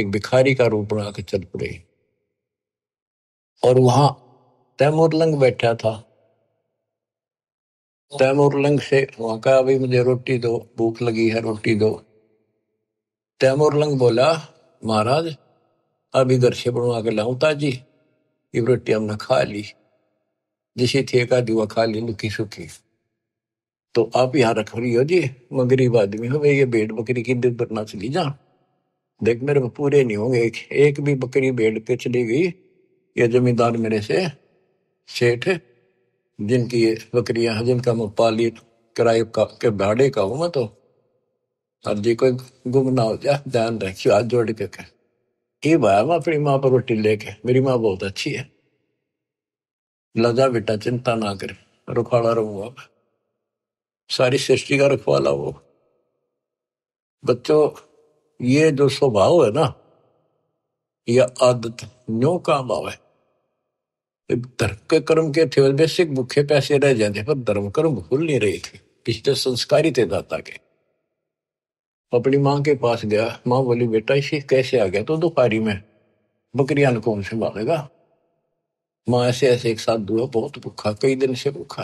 एक भिखारी का रूप बना के चल पड़े और वहां तैमूरलंग बैठा था तैमूरलंग से वहां का अभी मुझे रोटी दो भूख लगी है रोटी दो तैमूरलंग बोला महाराज अभी घर से बनवा के लाऊ ताजी ये रोटी हमने खा ली जिसे दुआ खा ली लुकी सुखी तो आप यहाँ रख रही हो जी मैं गरीब आदमी हूँ ये भेड़ बकरी की दिन चली जा देख मेरे पूरे नहीं होंगे एक, एक भी बकरी भेड़ पे चली गई ये जमींदार मेरे से सेठ जिनकी ये बकरियां हैं जिनका मैं पाली किराए का के भाड़े का हूँ मैं तो हर जी कोई गुम ना हो जाए ध्यान रखियो हाथ जोड़ के ये भाया मैं अपनी माँ पर रोटी लेके मेरी माँ बहुत अच्छी है लजा बेटा चिंता ना करे रखवाला रहूंगा आप सारी सृष्टि का रखवाला वो बच्चों ये जो स्वभाव है ना ये आदत न्यो काम आवे धर्म के कर्म के थे वैसे भूखे पैसे रह जाते पर धर्म कर्म भूल नहीं रहे थे पिछले संस्कारी थे दाता के अपनी माँ के पास गया माँ बोली बेटा इसे कैसे आ गया तो दोपहरी में बकरियान कौन से मारेगा माँ ऐसे ऐसे एक साधु है बहुत भूखा कई दिन से भूखा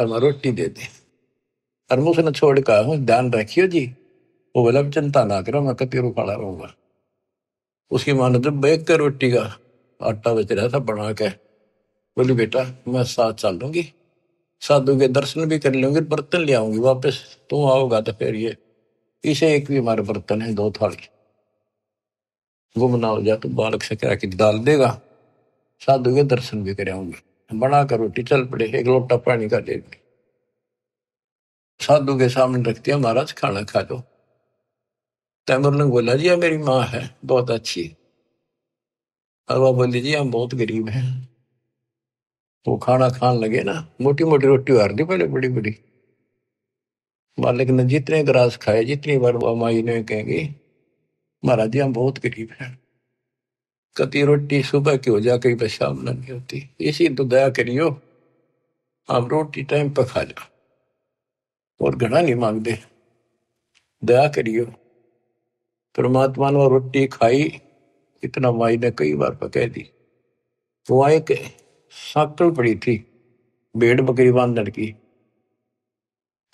और माँ रोटी दे दे और मैं उसने छोड़ कर आया हूँ ध्यान रखियो जी वो बोला चिंता ना करो मैं कभी रुखाड़ा रहूंगा उसकी माँ ने तो बेक कर रोटी का आटा बच रहा था बना के बोली बेटा मैं साथ चल लूंगी साधु के दर्शन भी कर लूंगी बर्तन ले आऊंगी वापस तू आओगा तो फिर ये इसे एक भी हमारे बर्तन है दो थाली ना हो जाए तो बालक से क्या कि डाल देगा साधु के दर्शन भी कराऊंगी बना करो टिचल पड़े एक लोटा पानी का दे साधु के सामने रख दिया महाराज खाना खा लो तैमूर ने बोला जी मेरी माँ है बहुत अच्छी है अरबा बोली जी हम बहुत गरीब हैं वो खाना खान लगे ना मोटी मोटी रोटी हार दी पहले बड़ी बड़ी मालिक ने जितने ग्रास खाए जितनी बार माई ने कहेंगे महाराज जी हम बहुत गरीब हैं कति रोटी सुबह की हो जा कहीं पर शाम न नहीं होती इसी तो दया करियो आप रोटी टाइम पर खा जा और घना नहीं मांग दे दया करियो परमात्मा ने रोटी खाई इतना माई ने कई बार पकह दी वो आए के साकल पड़ी थी भेड़ बकरी बांधने की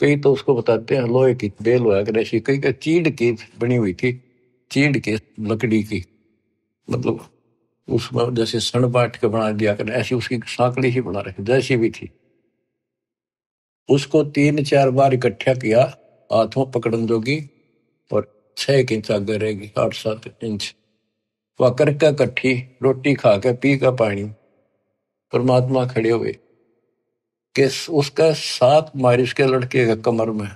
कई तो उसको बताते हैं लोहे की बेल होया कर ऐसी कई तो चीड़ की बनी हुई थी चीड़ के लकड़ी की मतलब उसमें जैसे सण बांट के बना दिया कर ऐसी उसकी सांकड़ी ही बना रखी जैसी भी थी उसको तीन चार बार इकट्ठा किया हाथों पकड़न जोगी और छह इंच आगे रहेगी आठ सात इंच वह करके कट्ठी रोटी खा के पी का पानी परमात्मा खड़े हुए कि उसका सात मारिश के लड़के का कमर में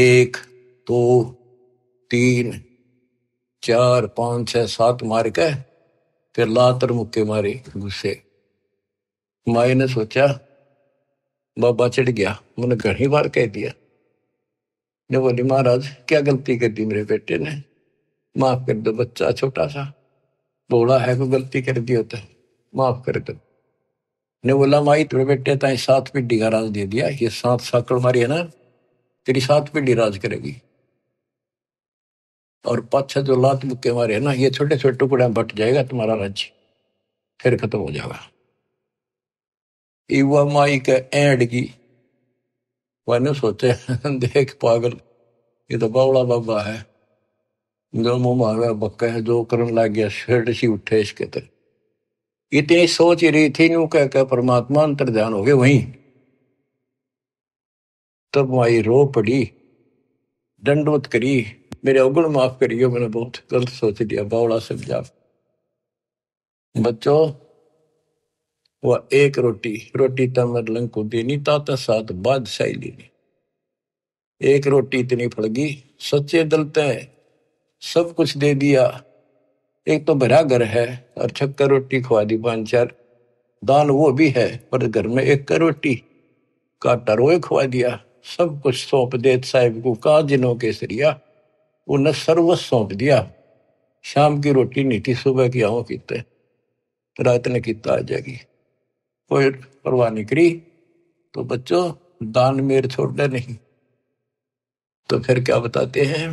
एक दो तो, तीन चार पांच छह सात मार के फिर लातर मुक्के मारे गुस्से माई ने सोचा बाबा चढ़ गया मैंने घनी बार कह दिया ने बोली महाराज क्या गलती कर दी मेरे बेटे ने माफ कर दो बच्चा छोटा सा बोला है को गलती कर दी होता माफ कर दो ने बोला माई तेरे बेटे ताई सात पिंडी का राज दे दिया ये सात साकड़ मारी है ना तेरी सात पिंडी राज करेगी और पथ जो लात मुक्के मारे ना ये छोटे छोटे टुकड़े बट जाएगा तुम्हारा राज्य फिर खत्म हो जाएगा युवा माई के एंड की मैंने सोचे देख पागल ये तो बावला बाबा है जो मुंह गया बक्का है जो करन लग गया शेड सी उठे इसके तक इतनी सोच रही थी नू कह के परमात्मा अंतर ध्यान हो गए वहीं तब माई रो पड़ी दंडवत करी मेरे अवगुण माफ करिए मैंने बहुत गलत सोच लिया बावड़ा समझा बच्चों वह एक रोटी रोटी तमर तो लंको देनी ताता तो साथ सही लेनी एक रोटी इतनी फड़गी सच्चे दल तय सब कुछ दे दिया एक तो भरा घर है और छक्कर रोटी खुआ दी पांच चार दाल वो भी है पर घर में एक कर रोटी काटा रोए खुआ दिया सब कुछ सौंप दे साहिब को कहा जिनों के सरिया वो न सर्वस सौंप दिया शाम की रोटी नहीं थी सुबह की आओ किते रात ने किता आ जाएगी कोई परवाह नहीं करी तो बच्चों दान मेर छोड़ना नहीं तो फिर क्या बताते हैं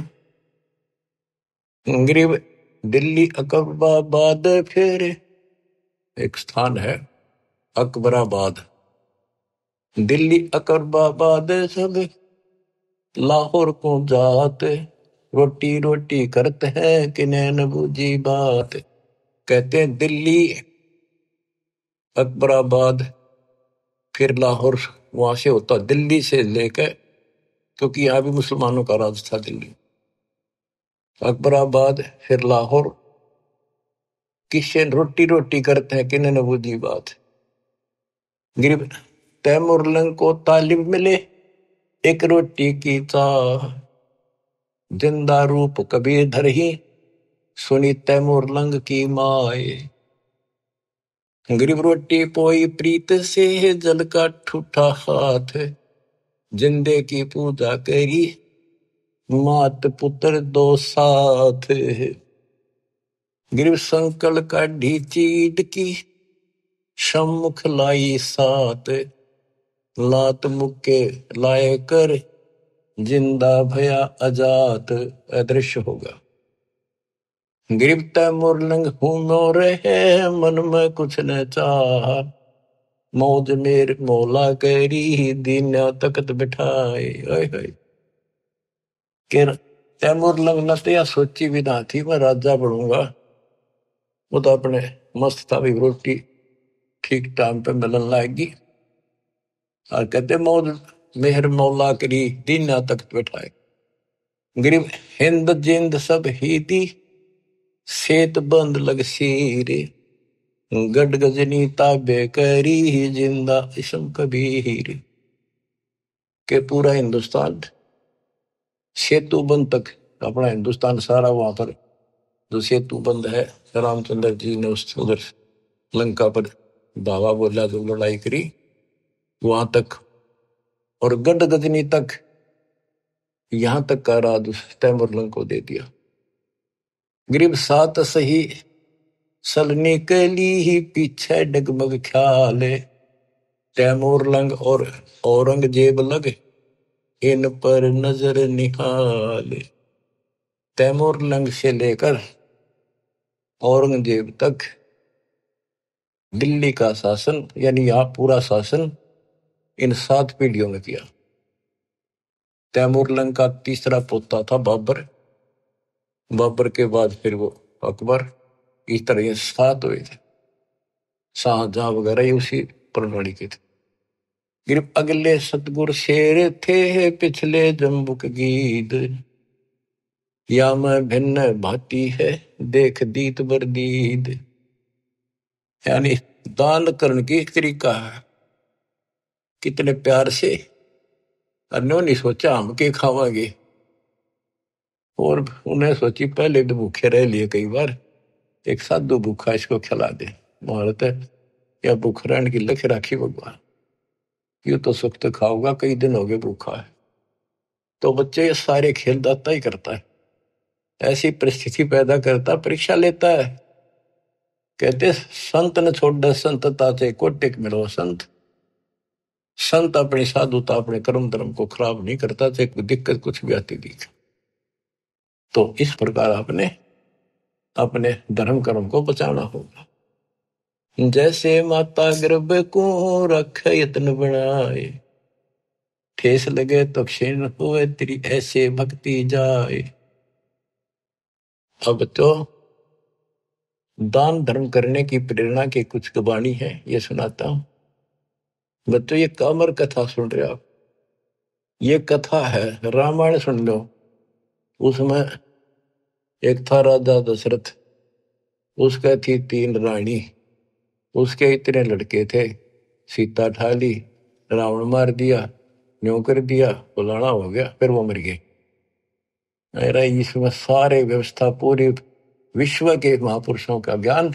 गरीब दिल्ली अकबराबाद फिर एक स्थान है अकबराबाद दिल्ली अकबराबाद सब लाहौर को जाते रोटी रोटी करते हैं कि नैन बूझी बात कहते हैं दिल्ली अकबराबाद फिर लाहौर वहां से होता दिल्ली से लेकर क्योंकि यहाँ भी मुसलमानों का राज था दिल्ली अकबराबाद फिर लाहौर किससे रोटी रोटी करते हैं किन्हें नबूजी बात गरीब तैमुरलन को तालिब मिले एक रोटी की था जिंदा रूप कबीर धरही सुनी तैमोर लंग की माए गरीब रोटी पोई प्रीत से जल का ठूठा हाथ जिंदे की पूजा करी मात पुत्र दो साथ गिर संकल का चीट की सम्मुख लाई सात लात मुक्के लाए कर जिंदा भया अजात अदृश्य होगा गिरफ्ता मुरलिंग हूमो रहे मन में कुछ न चाह मौज मेर मोला करी दीना तकत बिठाए ओए केर तैमूर लगना तो यह सोची भी ना थी मैं राजा बनूंगा वो तो अपने मस्त था भी रोटी ठीक टाइम पे मिलन लाएगी और कहते मौज मेहर मौला करी दीना तक बैठाए गरीब हिंद जिंद सब हीदी सेत बंद लग सीरे गड गजनी ताबे करी जिंदा इसम कबीर के पूरा हिंदुस्तान सेतु बंद तक अपना हिंदुस्तान सारा वहां पर जो सेतु बंद है रामचंद्र जी ने उस उधर लंका पर बाबा बोला जो लड़ाई करी वहां तक और गढ़ गदनी तक यहां तक का राज तैमुरलन को दे दिया गरीब सात सही सलनी के लिए ही पीछे डगमग ख्याल तैमूर लंग और औरंगजेब लग इन पर नजर निहाल तैमूर लंग से लेकर औरंगजेब तक दिल्ली का शासन यानी यहां पूरा शासन इन सात पीढ़ियों में दिया तैमूर लंग का तीसरा पोता था बाबर बाबर के बाद फिर वो अकबर इस तरह ये सात हुए थे शाहजहां वगैरह ये उसी प्रणाली के थे गिरफ अगले सतगुर शेर थे पिछले जम्बुक गीत या मैं भिन्न भाती है देख दीत दीद यानी दान करने की एक तरीका है कितने प्यार से अन्यों नहीं सोचा हम के खावागे और उन्हें सोची पहले भी तो भूखे रह लिए कई बार एक साधु भूखा इसको खिला दे भारत है या भूख रहने की लख राखी भगवान यू तो सुख तो खाओगा कई दिन हो गए भूखा है तो बच्चे ये सारे खेल दाता ही करता है ऐसी परिस्थिति पैदा करता परीक्षा लेता है कहते संत ने छोड़ ताते को कोटिक मिलो संत संत अपने साधुता तो अपने कर्म धर्म को खराब नहीं करता तो कोई दिक्कत कुछ भी आती थी तो इस प्रकार आपने अपने धर्म कर्म को बचाना होगा जैसे माता गर्भ को रख यत्न बनाए ठेस लगे तो क्षीण हुए तेरी ऐसे भक्ति जाए अब तो दान धर्म करने की प्रेरणा की कुछ गबाणी है ये सुनाता हूं बच्चों ये कामर कथा सुन रहे हो आप ये कथा है रामायण सुन लो उसमें एक था राजा दशरथ उसका थी तीन रानी उसके इतने लड़के थे सीता ठा ली रावण मार दिया न्यो कर दिया बुलाना हो गया फिर वो मर गए मेरा इसमें सारे व्यवस्था पूरी विश्व के महापुरुषों का ज्ञान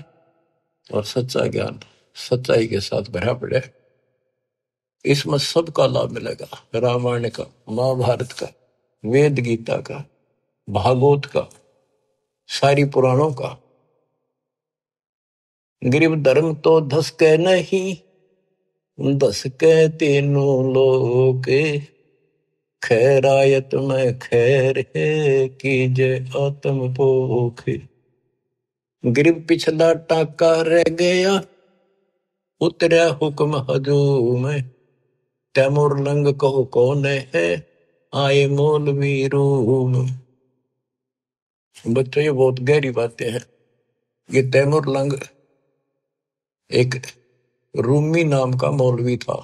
और सच्चा ज्ञान सच्चाई के साथ भरा पड़े इसमें सबका लाभ मिलेगा रामायण का महाभारत का वेद गीता का भागवत का सारी पुराणों का गरीब धर्म तो धस के नहीं दस के तीनों लोग खैरायत में खैर है की जय आत्म पोखे गरीब पिछला टाका रह गया उतरा हुक्म हजू में तैमुर लंग को कौन है आए मोल रूम बच्चों ये बहुत गहरी बातें हैं ये तैमुर लंग एक रूमी नाम का मौलवी था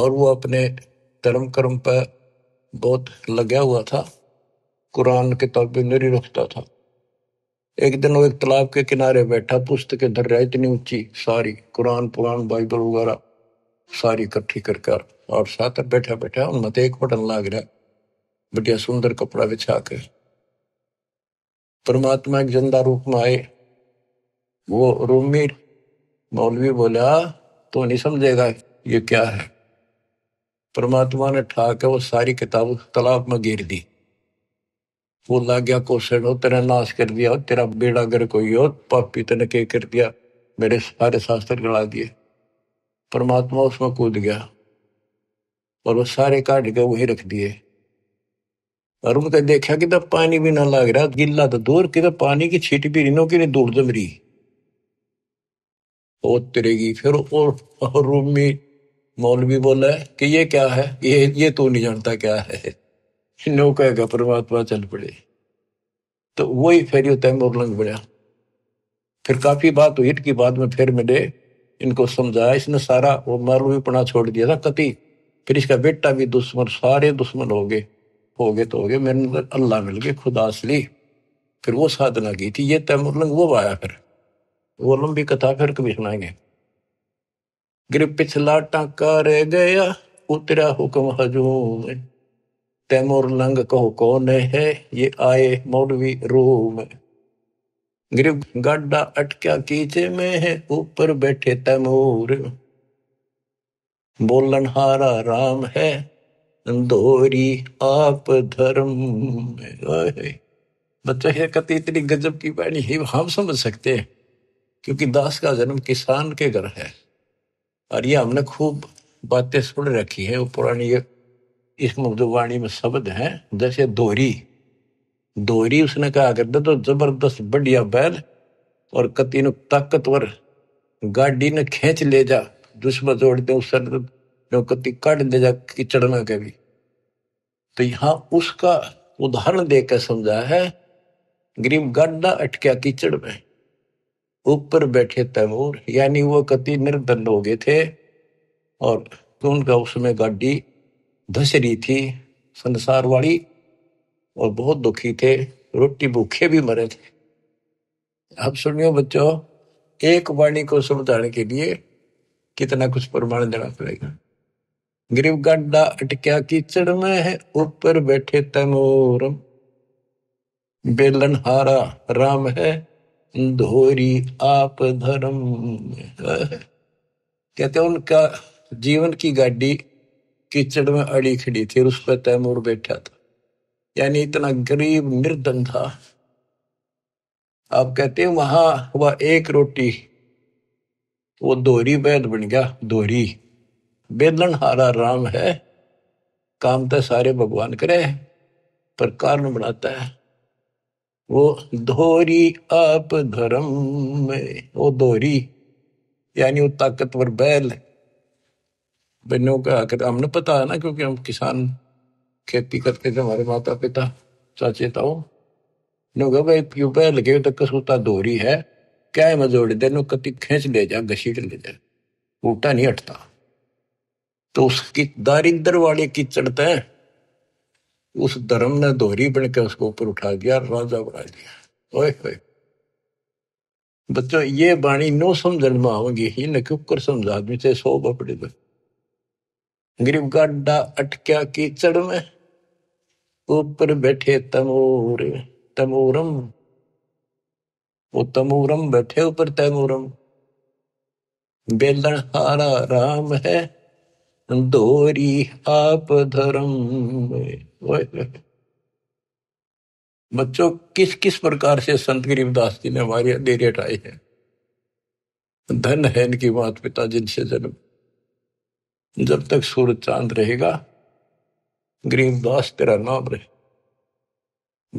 और वो अपने धर्म कर्म पर बहुत लगा हुआ था कुरान के नहीं रखता था एक दिन वो एक तालाब के किनारे बैठा पुस्तकें धर रहा इतनी ऊंची सारी कुरान पुरान बाइबल वगैरह सारी इकट्ठी कर कर और साथ बैठा बैठा उन मत तो एक बटन लाग रहा बढ़िया सुंदर कपड़ा बिछा के परमात्मा एक जिंदा रूप में आए वो रूमी मौलवी बोला तो नहीं समझेगा ये क्या है परमात्मा ने ठा के वो सारी किताब तालाब में गिर दी वो ला गया कोसण हो तेरा नाश कर दिया तेरा बेड़ा अगर कोई हो पापी तेने के कर दिया मेरे सारे शास्त्र गला दिए परमात्मा उसमें कूद गया और वो सारे काट के वही रख दिए और उनके देखा कि तब तो पानी भी ना लग रहा गिल्ला तो दूर कि तब तो पानी की छीट भी रिनो की नहीं दूर तो मरी तिरेगी फिर और, रूमी मौलवी बोला कि ये क्या है ये ये तू नहीं जानता क्या है नो कहेगा परमात्मा चल पड़े तो वही फेरी होता है मोरलंग बढ़िया फिर काफी बात हुई की बाद में फिर मिले इनको समझाया इसने सारा वो पना छोड़ दिया था कति फिर इसका बेटा भी दुश्मन सारे दुश्मन हो गए हो गए तो हो गए मेरे अंदर अल्लाह मिल गए खुदा असली फिर वो साधना की थी ये लंग वो आया फिर वो लंबी कथा फिर कभी सुनाएंगे गिर पिछला टाका रह गया उतरा हुक्म हजूम तैमुर लंग कहो कौन है ये आए मौलवी रूम गिर गाडा अटक्या कीचे में है ऊपर बैठे तमोर बोलन हारा राम है दोरी आप धर्म बच्चा है कति इतनी गजब की बाणी है हम समझ सकते हैं क्योंकि दास का जन्म किसान के घर है और ये हमने खूब बातें सुन रखी है वो पुरानी इस जो वाणी में शब्द है जैसे दोरी दोहरी उसने कहा दे तो जबरदस्त बढ़िया बैल और कति ने ताकतवर गाड़ी ने खेच ले जा दुश्मन जोड़ दे उस कति काट ले जा कीचड़ में कभी तो यहां उसका उदाहरण देकर समझा है गरीब गड्ढा अटक्या कीचड़ में ऊपर बैठे तैमूर यानी वो कति निर्धन हो गए थे और उनका उसमें गाड़ी धस रही थी संसार वाली और बहुत दुखी थे रोटी भूखे भी मरे थे अब सुनियो बच्चों एक वाणी को समझाने के लिए कितना कुछ प्रमाण देना पड़ेगा गरीब गड्ढा अटक्या कीचड़ में है ऊपर बैठे तैमोर बेलन हारा राम है धोरी आप धर्म कहते उनका जीवन की गाड़ी कीचड़ में अड़ी खड़ी थी उस पर तैमूर बैठा था यानी इतना गरीब निर्धन था आप कहते हैं वहां वह एक रोटी वो दोहरी वैद बन गया दोहरी बेदन हारा राम है काम तो सारे भगवान करे पर कारण बनाता है वो धोरी आप धर्म में वो दोहरी यानी वो ताकतवर बैल बनो का हमने पता है ना क्योंकि हम किसान खेती करते थे हमारे माता पिता चाचे ताऊ ने कहा भाई क्यों पे लगे तो कसूता दोहरी है क्या है मजोड़े दे कति खेच ले जा घसीट ले जा बूटा नहीं हटता तो उसकी दारिंद्र वाले की है उस धर्म ने दोहरी बनकर उसको ऊपर उठा दिया राजा बना दिया ओए होए बच्चों ये बाणी नो समझ में आऊंगी ही न क्यों कर समझा आदमी से सो बपड़े बच्चे गिरगाडा अटक्या कीचड़ में ऊपर बैठे तमोर तमोरम वो तमोरम बैठे ऊपर तैमूरम बेलण हारा राम है दोरी आप धर्म ओए बच्चों किस किस प्रकार से संत गरीबदास जी ने हमारी देर हटाई है धन है इनकी मात पिता जिनसे जन्म जब तक सूरज चांद रहेगा गरीबदास तेरा नाम रहे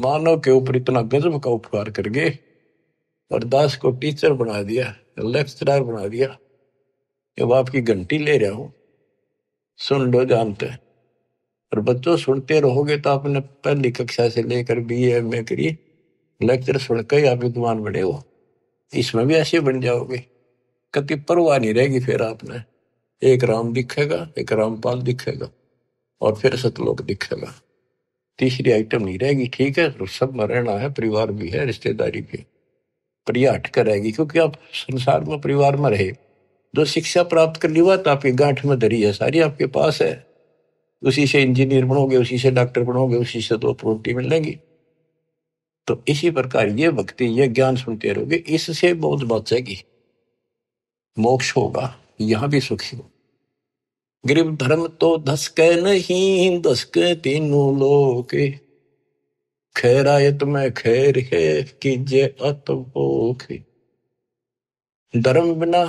मानव के ऊपर इतना गजब का उपकार कर गए और दास को टीचर बना दिया लेक्चरर बना दिया जब आपकी घंटी ले रहा हूं सुन लो जानते और बच्चों सुनते रहोगे तो आपने पहली कक्षा से लेकर बी एम ए करिए लेक्चर सुनकर ही आप विद्वान बने हो इसमें भी ऐसे बन जाओगे कति परवाह नहीं रहेगी फिर आपने एक राम दिखेगा एक रामपाल दिखेगा और फिर सतलोक दिखेगा तीसरी आइटम नहीं रहेगी ठीक है तो सब मरना है परिवार भी है रिश्तेदारी भी है पर यह अटकर रहेगी क्योंकि आप संसार में परिवार में रहे जो शिक्षा प्राप्त कर ली हुआ तो आपकी गांठ में धरी है सारी आपके पास है उसी से इंजीनियर बनोगे उसी से डॉक्टर बनोगे उसी से दो प्रोटी मिलेंगी तो इसी प्रकार ये भक्ति ये ज्ञान सुनते रहोगे इससे बहुत बचेगी मोक्ष होगा यहाँ भी सुखी होगा गरीब धर्म तो के नहीं दस के तीनों लोग खैरायत में खैर है कीजे अतभोग धर्म बिना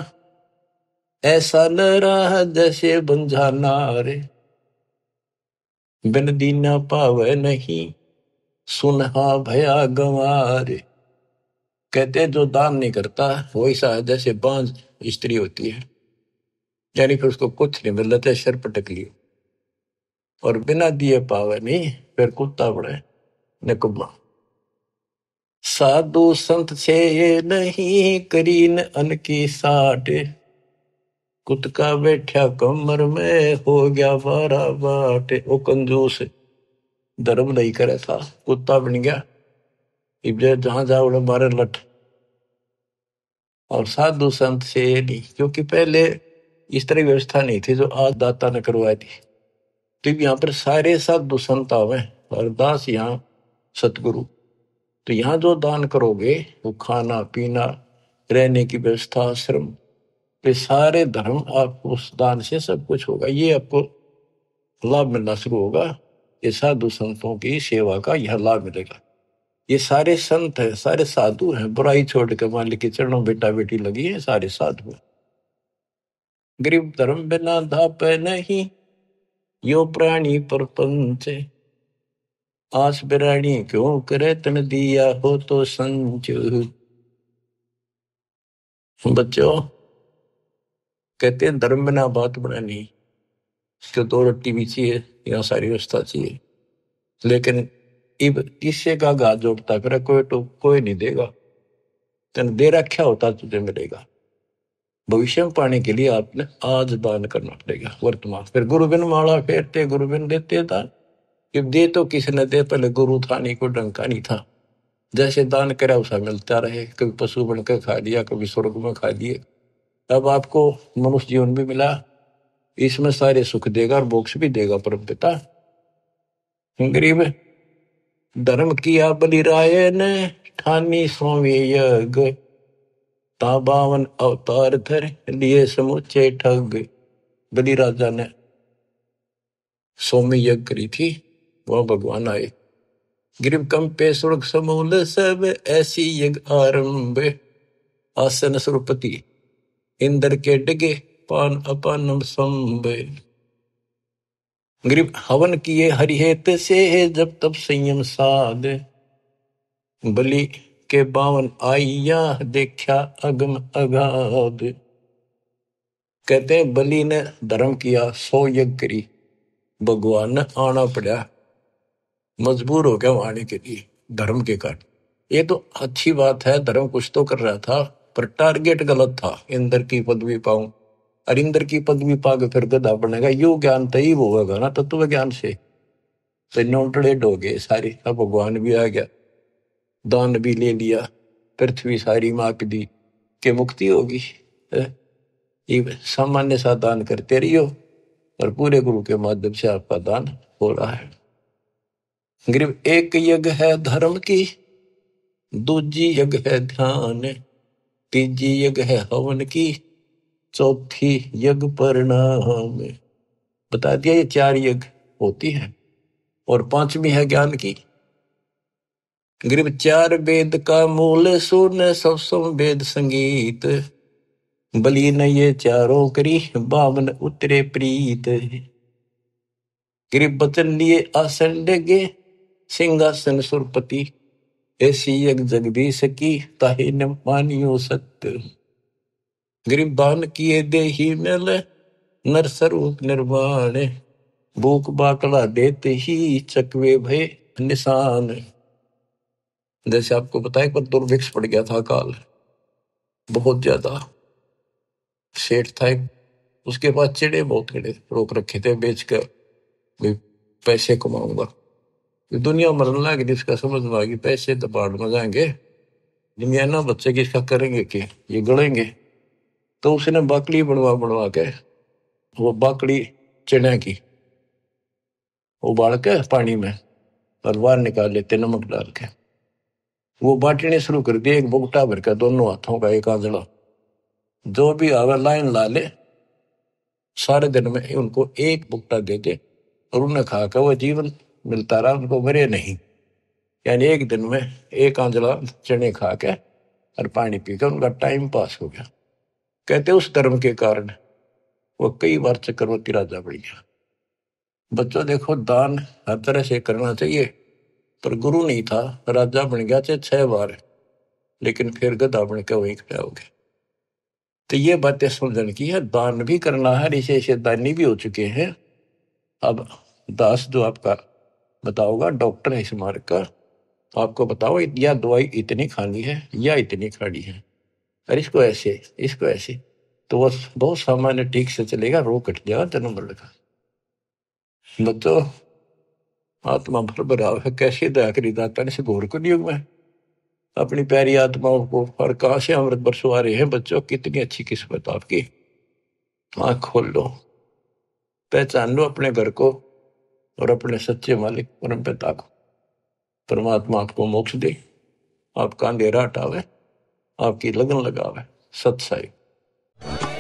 ऐसा न रहा जैसे बंझा नारे बिन दीना पाव नहीं सुनहा भया गंवारे कहते जो दान नहीं करता वैसा जैसे बांझ स्त्री होती है यानी कि उसको कुछ नहीं मिल रहा था सिर पटक लिए और बिना दिए पावे नहीं फिर कुत्ता बड़े निकुमा साधु संत से नहीं करीन की साठ कुतका बैठा कमर में हो गया बारा बाट वो कंजूस धर्म नहीं करे था कुत्ता बन गया इबले जहां जाओ मारे लठ और साधु संत से नहीं क्योंकि पहले इस तरह व्यवस्था नहीं थी जो आज दाता ने करवाई थी तो यहाँ पर सारे साधु संत आवे और दास यहाँ सतगुरु तो यहाँ जो दान करोगे वो खाना पीना रहने की व्यवस्था आश्रम ये सारे धर्म आप उस दान से सब कुछ होगा ये आपको लाभ मिलना शुरू होगा ये साधु संतों की सेवा का यह लाभ मिलेगा ये सारे संत है सारे साधु हैं बुराई छोड़ के मालिक के चरणों बेटा बेटी लगी है सारे साधु हैं गरीब धर्म बिना धाप नहीं यो प्राणी परपंच आस बिराणी क्यों करे तन दिया हो तो संच बच्चो कहते हैं धर्म बिना बात बनानी इसके दो तो रोटी भी चाहिए या सारी व्यवस्था चाहिए लेकिन इब इससे का घात जोड़ता फिर कोई तो कोई नहीं देगा तेन दे रखा होता तुझे मिलेगा भविष्य में पाने के लिए आपने आज दान करना पड़ेगा वर्तमान फिर गुरु बिन माला फेरते गुरु बिन देते दान कि दे तो किसी ने दे पहले गुरु था नहीं को डंका नहीं था जैसे दान करा उसे मिलता रहे कभी पशु बनकर खा लिया कभी स्वर्ग में खा लिए अब आपको मनुष्य जीवन भी मिला इसमें सारे सुख देगा और मोक्ष भी देगा परम पिता गरीब धर्म किया ने ठानी स्वामी यज्ञ ताबावन अवतार धर लिए समुचे ठग बलि राजा ने सोमी यज्ञ करी थी वह भगवान आए गिरिव कम पे सुर्ग समूल सब ऐसी यज्ञ आरंभ आसन सुरपति इंद्र के डिगे पान अपान संभ गिरिव हवन किए हरिहेत से जब तब संयम साध बलि के बावन आईया देखा अगम अगाध कहते हैं बलि ने धर्म किया सो यज्ञ करी भगवान ने आना पड़ा मजबूर हो गया वहां आने के लिए धर्म के कारण ये तो अच्छी बात है धर्म कुछ तो कर रहा था पर टारगेट गलत था इंद्र की पदवी पाऊं और इंद्र की पदवी पा के फिर गदा बनेगा यो ज्ञान तो ही होगा ना तत्व ज्ञान से तो नोटडेड हो गए सारी भगवान भी आ गया दान भी ले लिया पृथ्वी सारी माप दी के मुक्ति होगी ये सामान्य सा दान करते रहियो और पूरे गुरु के माध्यम से आपका दान हो रहा है गरीब एक यज्ञ है धर्म की दूजी यज्ञ है ध्यान तीजी यज्ञ है हवन की चौथी यज्ञ परिणाम बता दिया ये चार यज्ञ होती है और पांचवी है ज्ञान की ग्रीब चार वेद का मूल सुर न सब सम वेद संगीत बलीन ये चारों करी बामन उतरे प्रीत ग्रीब बचन लिए आसन डेगे सिंहासन सुरपति ऐसी यज्ञ जगदीश की ताहे न मानियो सत्य गरीब बान किए दे ही मिल नर स्वरूप निर्वाण भूख बाकड़ा देते ही चकवे भय निशान जैसे आपको बताया एक बार दुर्भिक्ष पड़ गया था अकाल बहुत ज्यादा सेठ था एक उसके बाद चिड़े बहुत खड़े रोक रखे थे बेच कर भी पैसे कमाऊंगा दुनिया मरने लग इसका समझ में आएगी पैसे तो बाढ़ में जाएंगे दुनिया ना बच्चे की इसका करेंगे कि ये गड़ेंगे तो उसने बाकड़ी बनवा बनवा के वो बाकड़ी चिड़िया की उबाल के पानी में और बाहर निकाल लेते नमक डाल के वो बांटने शुरू कर दिए एक बुगटा भर का दोनों हाथों का एक आंजड़ा जो भी आवे लाइन ला ले सारे दिन में उनको एक बुगटा दे दे और उन्हें खा कर वो जीवन मिलता रहा उनको मरे नहीं यानी एक दिन में एक आंजला चने खा के और पानी पी के उनका टाइम पास हो गया कहते उस धर्म के कारण वो कई बार चक्रवर्ती राजा बढ़ गया बच्चों देखो दान हर तरह से करना चाहिए पर गुरु नहीं था राजा बन गया थे छह बार लेकिन फिर गधा बन के वहीं खड़ा हो गया तो ये बातें समझन की है दान भी करना है ऋषि ऐसे दानी भी हो चुके हैं अब दास जो आपका बताओगा डॉक्टर है इस मार्ग का तो आपको बताओ यह दवाई इतनी खानी है या इतनी खानी है और इसको ऐसे इसको ऐसे तो वह बहुत सामान्य ठीक से चलेगा रो कट जाएगा जन्म लड़का बच्चों आत्मा पर बराव है कैसे दया करी दाता ने सिगोर को नियोग में अपनी प्यारी आत्माओं को और कहा से अमृत बरसवा रहे हैं बच्चों कितनी अच्छी किस्मत आपकी आँख खोल लो पहचान लो अपने घर को और अपने सच्चे मालिक परम पिता को परमात्मा आपको मोक्ष दे आपका अंधेरा हटावे आपकी लगन लगावे सत्साई